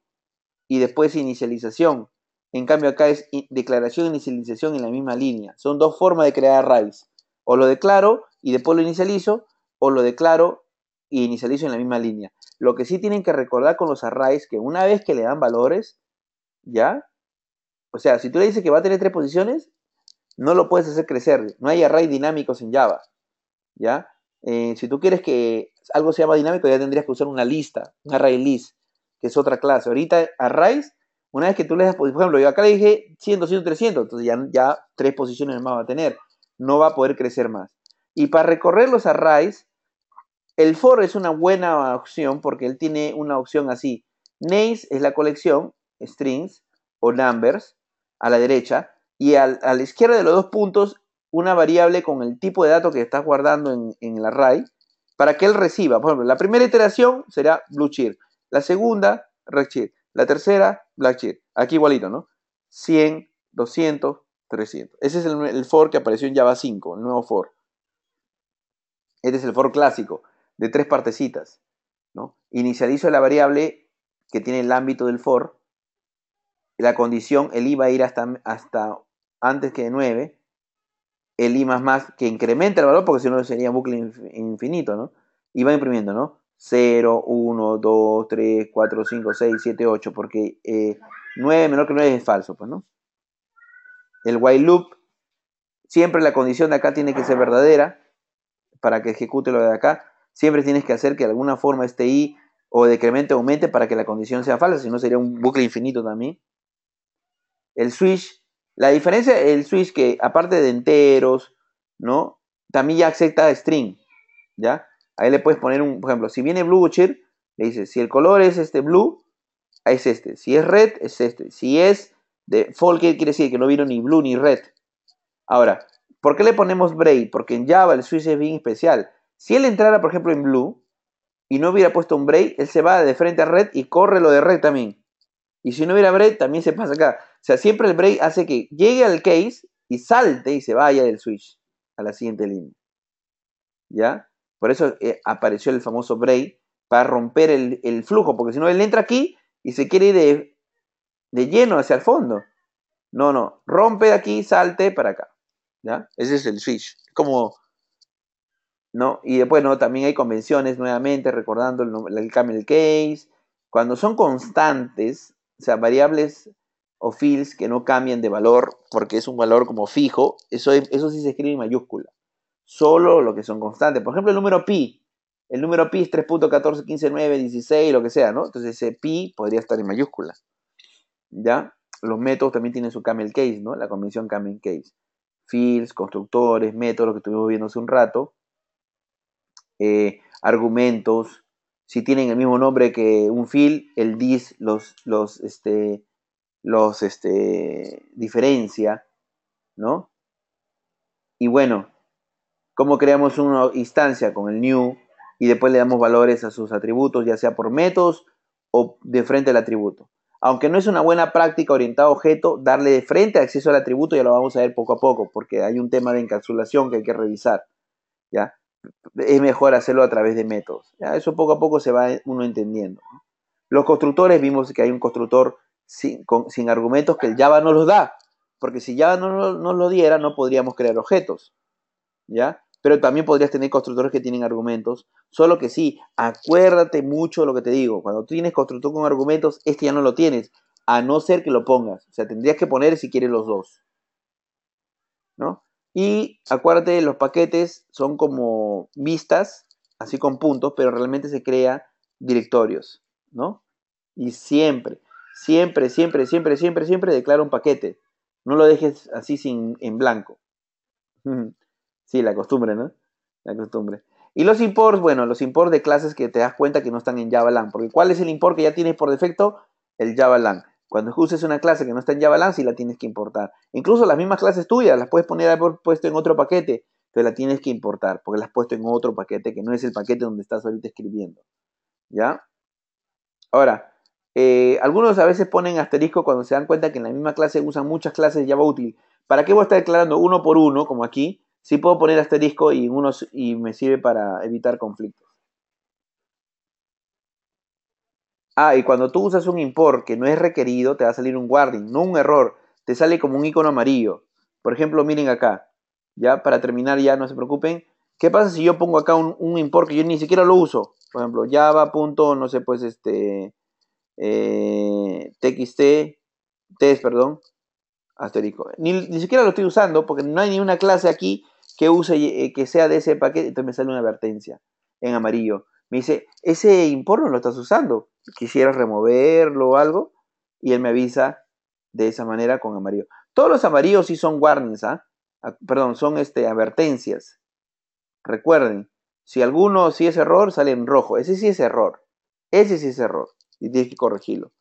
y después inicialización. En cambio, acá es declaración e inicialización en la misma línea. Son dos formas de crear arrays. O lo declaro y después lo inicializo, o lo declaro e inicializo en la misma línea. Lo que sí tienen que recordar con los arrays que una vez que le dan valores, ¿ya? O sea, si tú le dices que va a tener tres posiciones, no lo puedes hacer crecer. No hay Arrays dinámicos en Java, ¿ya? Eh, si tú quieres que algo sea más dinámico, ya tendrías que usar una lista, un array list, que es otra clase. Ahorita arrays, una vez que tú le das, por ejemplo, yo acá le dije 100, 200, 300, entonces ya tres posiciones más va a tener. No va a poder crecer más. Y para recorrer los arrays, el for es una buena opción porque él tiene una opción así. Names es la colección, strings o numbers, a la derecha. Y a la izquierda de los dos puntos, una variable con el tipo de dato que estás guardando en, el array para que él reciba. Por ejemplo, la primera iteración será blue cheer. La segunda, red La tercera, black sheet Aquí igualito, ¿no? 100, 200, 300. Ese es el, el for que apareció en Java 5, el nuevo for. Este es el for clásico de tres partecitas. ¿no? Inicializo la variable que tiene el ámbito del for, la condición, el i va a ir hasta, hasta antes que 9, el i más más que incrementa el valor, porque si no sería bucle infinito, ¿no? Y va imprimiendo, ¿no? 0, 1, 2, 3, 4, 5, 6, 7, 8, porque 9 eh, menor que 9 es falso, pues, ¿no? El while loop, siempre la condición de acá tiene que ser verdadera para que ejecute lo de acá siempre tienes que hacer que de alguna forma este i o decremente aumente para que la condición sea falsa, si no sería un bucle infinito también. El switch, la diferencia, el switch que aparte de enteros, ¿no? También ya acepta string, ¿ya? Ahí le puedes poner un, por ejemplo, si viene blue le dices, si el color es este blue, es este. Si es red, es este. Si es de folk, quiere decir que no vino ni blue ni red. Ahora, ¿por qué le ponemos break? Porque en Java el switch es bien especial. Si él entrara, por ejemplo, en blue y no hubiera puesto un break, él se va de frente a red y corre lo de red también. Y si no hubiera break, también se pasa acá. O sea, siempre el break hace que llegue al case y salte y se vaya del switch a la siguiente línea. ¿Ya? Por eso eh, apareció el famoso break para romper el, flujo, porque si no, él entra aquí y se quiere ir de, de lleno hacia el fondo. No, no, rompe de aquí, salte para acá. ¿Ya? Ese es el switch. Como ¿no? Y después, También hay convenciones nuevamente, recordando el, camel case. Cuando son constantes, o sea, variables o fields que no cambian de valor porque es un valor como fijo, eso, eso sí se escribe en mayúscula. Solo lo que son constantes. Por ejemplo, el número pi. El número pi es 3.1415916, lo que sea, ¿no? Entonces ese pi podría estar en mayúscula. ¿Ya? Los métodos también tienen su camel case, ¿no? La convención camel case. Fields, constructores, métodos, lo que estuvimos viendo hace un rato. Eh, argumentos, si tienen el mismo nombre que un fil, el dis los, los, este, los este, diferencia, ¿no? Y bueno, ¿cómo creamos una instancia con el new y después le damos valores a sus atributos, ya sea por métodos o de frente al atributo? Aunque no es una buena práctica orientada a objeto, darle de frente acceso al atributo, ya lo vamos a ver poco a poco, porque hay un tema de encapsulación que hay que revisar, ¿ya? es mejor hacerlo a través de métodos. ¿ya? Eso poco a poco se va uno entendiendo. Los constructores, vimos que hay un constructor sin, argumentos que el Java no los da, porque si Java no nos no lo diera, no podríamos crear objetos. ¿ya? Pero también podrías tener constructores que tienen argumentos, solo que sí, acuérdate mucho lo que te digo. Cuando tienes constructor con argumentos, este ya no lo tienes, a no ser que lo pongas. O sea, tendrías que poner si quieres los dos. ¿No? Y acuérdate, los paquetes son como vistas, así con puntos, pero realmente se crea directorios, ¿no? Y siempre, siempre, siempre, siempre, siempre, siempre declara un paquete. No lo dejes así sin, en blanco. Sí, la costumbre, ¿no? La costumbre. Y los imports, bueno, los imports de clases que te das cuenta que no están en Java LAN. Porque ¿cuál es el import que ya tienes por defecto? El JavaLang. Cuando uses una clase que no está en Java y la tienes que importar. Incluso las mismas clases tuyas las puedes poner puesto en otro paquete, pero la tienes que importar porque las has puesto en otro paquete que no es el paquete donde estás ahorita escribiendo. ¿Ya? Ahora, eh, algunos a veces ponen asterisco cuando se dan cuenta que en la misma clase usan muchas clases de Java útil. ¿Para qué voy a estar declarando uno por uno, como aquí? Sí puedo poner asterisco y, unos y me sirve para evitar conflictos. Ah, y cuando tú usas un import que no es requerido, te va a salir un warning, no un error. Te sale como un icono amarillo. Por ejemplo, miren acá. Ya, para terminar, ya no se preocupen. ¿Qué pasa si yo pongo acá un, import que yo ni siquiera lo uso? Por ejemplo, java. no sé, pues este. Eh, txt, test, perdón, asterisco. Ni, siquiera lo estoy usando porque no hay ni clase aquí que use, eh, que sea de ese paquete, entonces me sale una advertencia en amarillo dice, ese import no lo estás usando, Quisiera removerlo o algo. Y él me avisa de esa manera con amarillo. Todos los amarillos sí son warnings, ¿ah? ¿ah? Perdón, son este, advertencias. Recuerden, si alguno si es error, sale en rojo. Ese sí es error. Ese sí es error. Y tienes que corregirlo.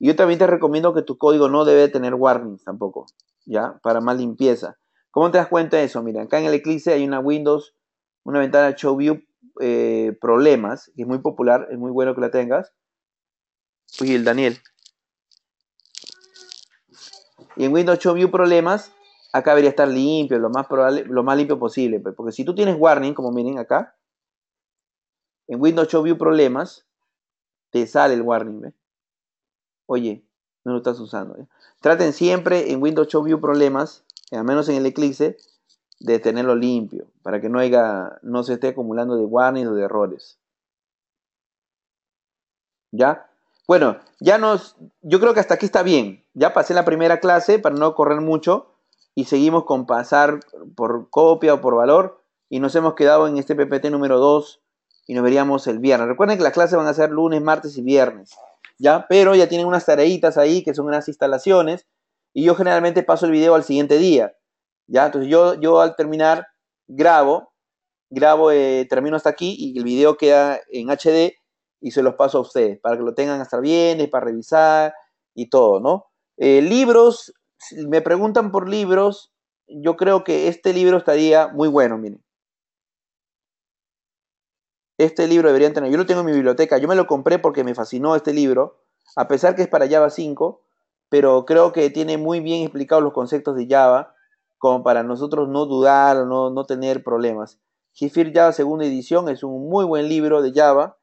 Y yo también te recomiendo que tu código no debe tener warnings tampoco, ¿ya? Para más limpieza. ¿Cómo te das cuenta de eso? Mira, acá en el Eclipse hay una Windows, una ventana Show View eh, problemas, que es muy popular, es muy bueno que la tengas. Y el Daniel. Y en Windows Show View Problemas, acá debería estar limpio, lo más, probable, lo más limpio posible. Pues, porque si tú tienes warning, como miren acá, en Windows Show View Problemas, te sale el warning. Oye, no lo estás usando. ¿eh? Traten siempre en Windows Show View Problemas, eh, al menos en el Eclipse, de tenerlo limpio, para que no, haya, no se esté acumulando de warnings o de errores. ¿Ya? Bueno, ya nos, yo creo que hasta aquí está bien. Ya pasé la primera clase para no correr mucho y seguimos con pasar por copia o por valor y nos hemos quedado en este PPT número 2 y nos veríamos el viernes. Recuerden que las clases van a ser lunes, martes y viernes, ¿ya? Pero ya tienen unas tareitas ahí que son unas instalaciones y yo generalmente paso el video al siguiente día. Entonces yo, yo al terminar grabo, grabo, eh, termino hasta aquí y el video queda en HD y se los paso a ustedes para que lo tengan hasta bien, para revisar y todo, ¿no? Eh, libros, si me preguntan por libros, yo creo que este libro estaría muy bueno, miren. Este libro deberían tener, yo lo tengo en mi biblioteca, yo me lo compré porque me fascinó este libro, a pesar que es para Java 5, pero creo que tiene muy bien explicados los conceptos de Java como para nosotros no dudar o no, tener problemas. Jefir Java segunda edición es un muy buen libro de Java,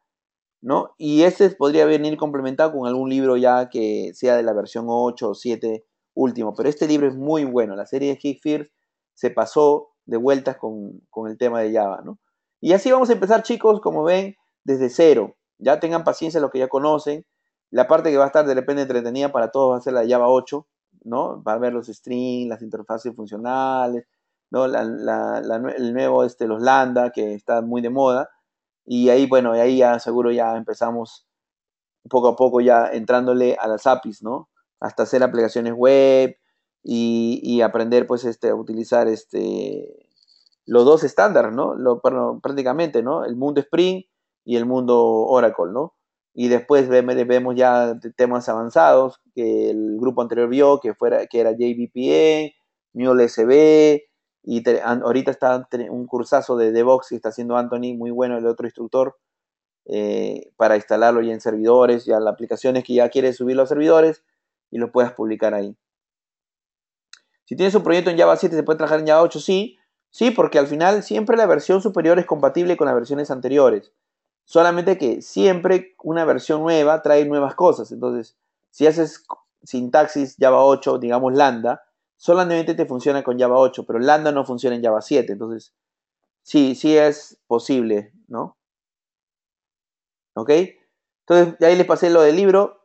¿no? Y este podría venir complementado con algún libro ya que sea de la versión 8 o 7 último, pero este libro es muy bueno. La serie de se pasó de vueltas con, con el tema de Java, ¿no? Y así vamos a empezar, chicos, como ven, desde cero. Ya tengan paciencia los que ya conocen. La parte que va a estar de repente entretenida para todos va a ser la de Java 8, ¿no? a ver los strings, las interfaces funcionales, ¿no? La, el nuevo, este, los lambda, que está muy de moda. Y ahí, bueno, ahí ya seguro ya empezamos poco a poco ya entrándole a las APIs, ¿no? Hasta hacer aplicaciones web y, y aprender, pues, este, a utilizar, este, los dos estándares, ¿no? Lo, prácticamente, ¿no? El mundo Spring y el mundo Oracle, ¿no? y después vemos ya temas avanzados que el grupo anterior vio, que, fuera, que era JVPA, MuleSB, y ahorita está un cursazo de DevOps que está haciendo Anthony, muy bueno el otro instructor, eh, para instalarlo ya en servidores, ya las aplicaciones que ya quieres subir los servidores y lo puedas publicar ahí. Si tienes un proyecto en Java 7, ¿se puede trabajar en Java 8? Sí, sí, porque al final siempre la versión superior es compatible con las versiones anteriores. Solamente que siempre una versión nueva trae nuevas cosas. Entonces, si haces sintaxis Java 8, digamos lambda, solamente te funciona con Java 8, pero lambda no funciona en Java 7. Entonces, sí, sí es posible, ¿no? ¿Ok? Entonces, de ahí les pasé lo del libro.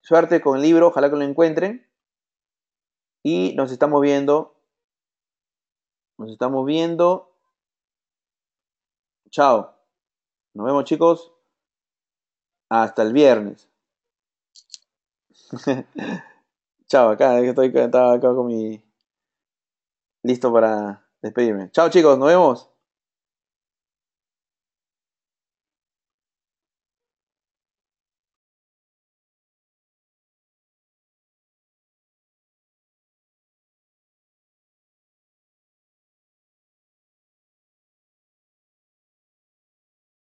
Suerte con el libro, ojalá que lo encuentren. Y nos estamos viendo. Nos estamos viendo. Chao. Nos vemos chicos. Hasta el viernes. [laughs] Chao, acá estoy acá con mi. Listo para despedirme. Chao chicos, nos vemos.